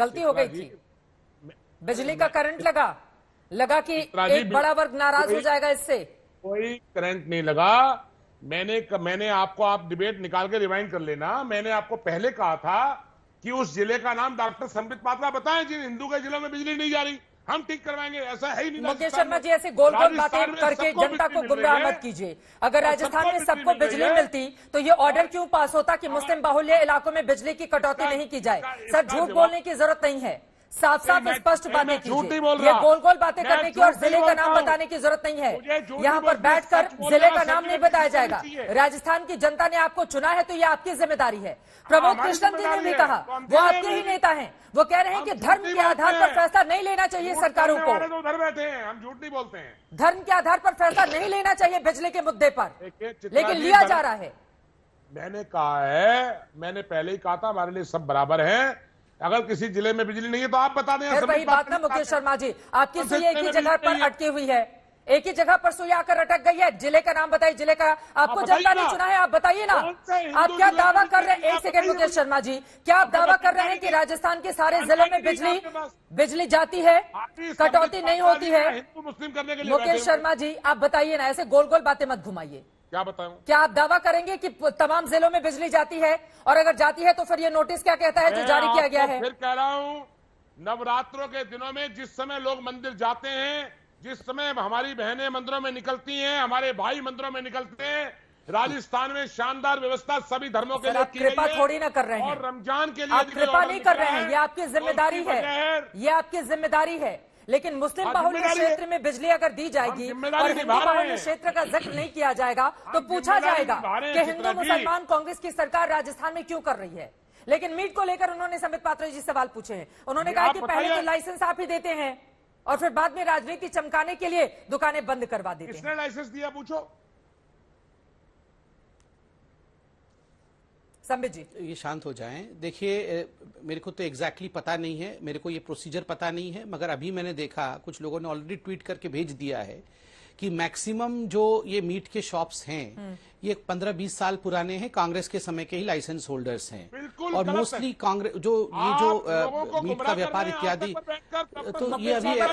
गलती हो गई थी बिजली का करंट लगा लगा कि एक बड़ा वर्ग नाराज हो जाएगा इससे कोई करंट नहीं लगा मैंने मैंने आपको आप डिबेट निकाल के रिवाइंड कर लेना मैंने आपको पहले कहा था कि उस जिले का नाम डॉक्टर संबित पात्रा बताएं जिन हिंदू के जिलों में बिजली नहीं जा रही हम ठीक करवाएंगे ऐसा है ही नहीं मुकेश शर्मा जी ऐसे गोल गोल बातें करके जनता को गुमराह मत कीजिए अगर हाँ, राजस्थान में सबको बिजली मिलती तो ये हाँ। ऑर्डर क्यों पास होता कि मुस्लिम बाहुल्य इलाकों में बिजली की कटौती नहीं की जाए सर झूठ बोलने की जरूरत नहीं है साफ साफ स्पष्ट बातें की ये गोल गोल बातें करने की और जिले का नाम बताने की जरूरत नहीं है यहाँ पर बैठकर जिले का नाम नहीं बताया जाएगा राजस्थान की जनता ने आपको चुना है तो ये आपकी जिम्मेदारी है हाँ, प्रमोद कृष्णन जी ने भी कहा वो आपके ही नेता है वो कह रहे हैं कि धर्म के आधार पर फैसला नहीं लेना चाहिए सरकारों को तो बैठे हैं हम झूठ नहीं बोलते हैं धर्म के आधार पर फैसला नहीं लेना चाहिए बिजली के मुद्दे पर लेकिन लिया जा रहा है मैंने कहा है मैंने पहले ही कहा था हमारे लिए सब बराबर है अगर किसी जिले में बिजली नहीं है तो आप बता दें वही बात ना मुकेश शर्मा जी आपकी सुई एक ही जगह पर अटकी हुई है एक ही जगह पर सुई आकर अटक गई है जिले का नाम बताइए जिले का आपको जनता ने चुना है आप बताइए ना आप क्या दावा कर रहे हैं एक सेकेंड मुकेश शर्मा जी क्या आप दावा कर रहे हैं कि राजस्थान के सारे जिलों में बिजली बिजली जाती है कटौती नहीं मतलब होती है मुकेश शर्मा जी आप बताइए ना ऐसे गोल गोल बातें मत घुमाइए क्या बताऊं क्या आप दावा करेंगे कि तमाम जिलों में बिजली जाती है और अगर जाती है तो फिर ये नोटिस क्या कहता है जो जारी किया गया है फिर कह रहा हूं नवरात्रों के दिनों में जिस समय लोग मंदिर जाते हैं जिस समय हमारी बहनें मंदिरों में निकलती हैं हमारे भाई मंदिरों में निकलते हैं राजस्थान में शानदार व्यवस्था सभी धर्मों के लिए कृपा थोड़ी ना कर रहे हैं और रमजान के लिए आप कृपा नहीं कर रहे हैं तो ये आपकी जिम्मेदारी है ये आपकी जिम्मेदारी है लेकिन मुस्लिम बाहुल्य क्षेत्र में बिजली अगर दी जाएगी और हिंदू बाहुल्य क्षेत्र का जिक्र नहीं किया जाएगा तो पूछा जाएगा कि हिंदू मुसलमान कांग्रेस की सरकार राजस्थान में क्यों कर रही है लेकिन मीट को लेकर उन्होंने संबित पात्र जी सवाल पूछे हैं उन्होंने कहा कि पहले तो लाइसेंस आप ही देते हैं और फिर बाद में राजनीति चमकाने के लिए दुकानें बंद करवा देते हैं लाइसेंस दिया पूछो संबित जी तो ये शांत हो जाएं देखिए मेरे को तो एग्जैक्टली exactly पता नहीं है मेरे को ये प्रोसीजर पता नहीं है मगर अभी मैंने देखा कुछ लोगों ने ऑलरेडी ट्वीट करके भेज दिया है कि मैक्सिमम जो ये मीट के शॉप्स हैं हम्म। ये 15-20 साल पुराने हैं कांग्रेस के समय के ही लाइसेंस होल्डर्स हैं और मोस्टली कांग्रेस जो ये जो मीट का व्यापार इत्यादि तो ये अभी तो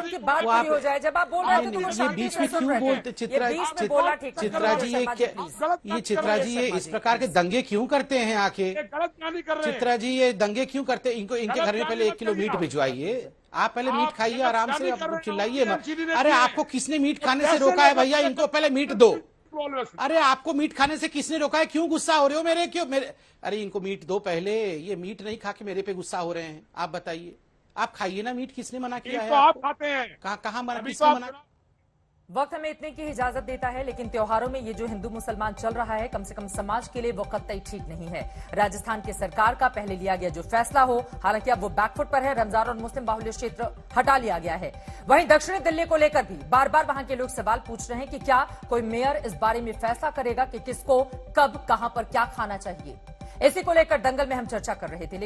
ये बीच में क्यों बोलते चित्रा चित्रा जी ये ये चित्रा जी ये इस प्रकार के दंगे क्यों करते हैं आके चित्रा जी ये दंगे क्यों करते हैं इनको इनके घर में पहले एक किलो मीट भिजवाइए आप पहले मीट खाइए आराम से आप चिल्लाइए अरे आपको किसने मीट तो खाने से रोका है भैया इनको पहले मीट दो अरे आपको मीट खाने से किसने रोका है क्यों गुस्सा हो रहे हो मेरे क्यों मेरे अरे इनको मीट दो पहले ये मीट नहीं खा के मेरे पे गुस्सा हो रहे हैं आप बताइए आप खाइए ना मीट किसने मना किया है आप खाते हैं कहाँ कहाँ मना किसने तो मना वक्त हमें इतने की इजाजत देता है लेकिन त्योहारों में ये जो हिंदू मुसलमान चल रहा है कम से कम समाज के लिए वो कतई ठीक नहीं है राजस्थान की सरकार का पहले लिया गया जो फैसला हो हालांकि अब वो बैकफुट पर है रमजान और मुस्लिम बाहुल्य क्षेत्र हटा लिया गया है वहीं दक्षिणी दिल्ली को लेकर भी बार बार वहां के लोग सवाल पूछ रहे हैं कि क्या कोई मेयर इस बारे में फैसला करेगा कि किसको कब कहां पर क्या खाना चाहिए इसी को लेकर दंगल में हम चर्चा कर रहे थे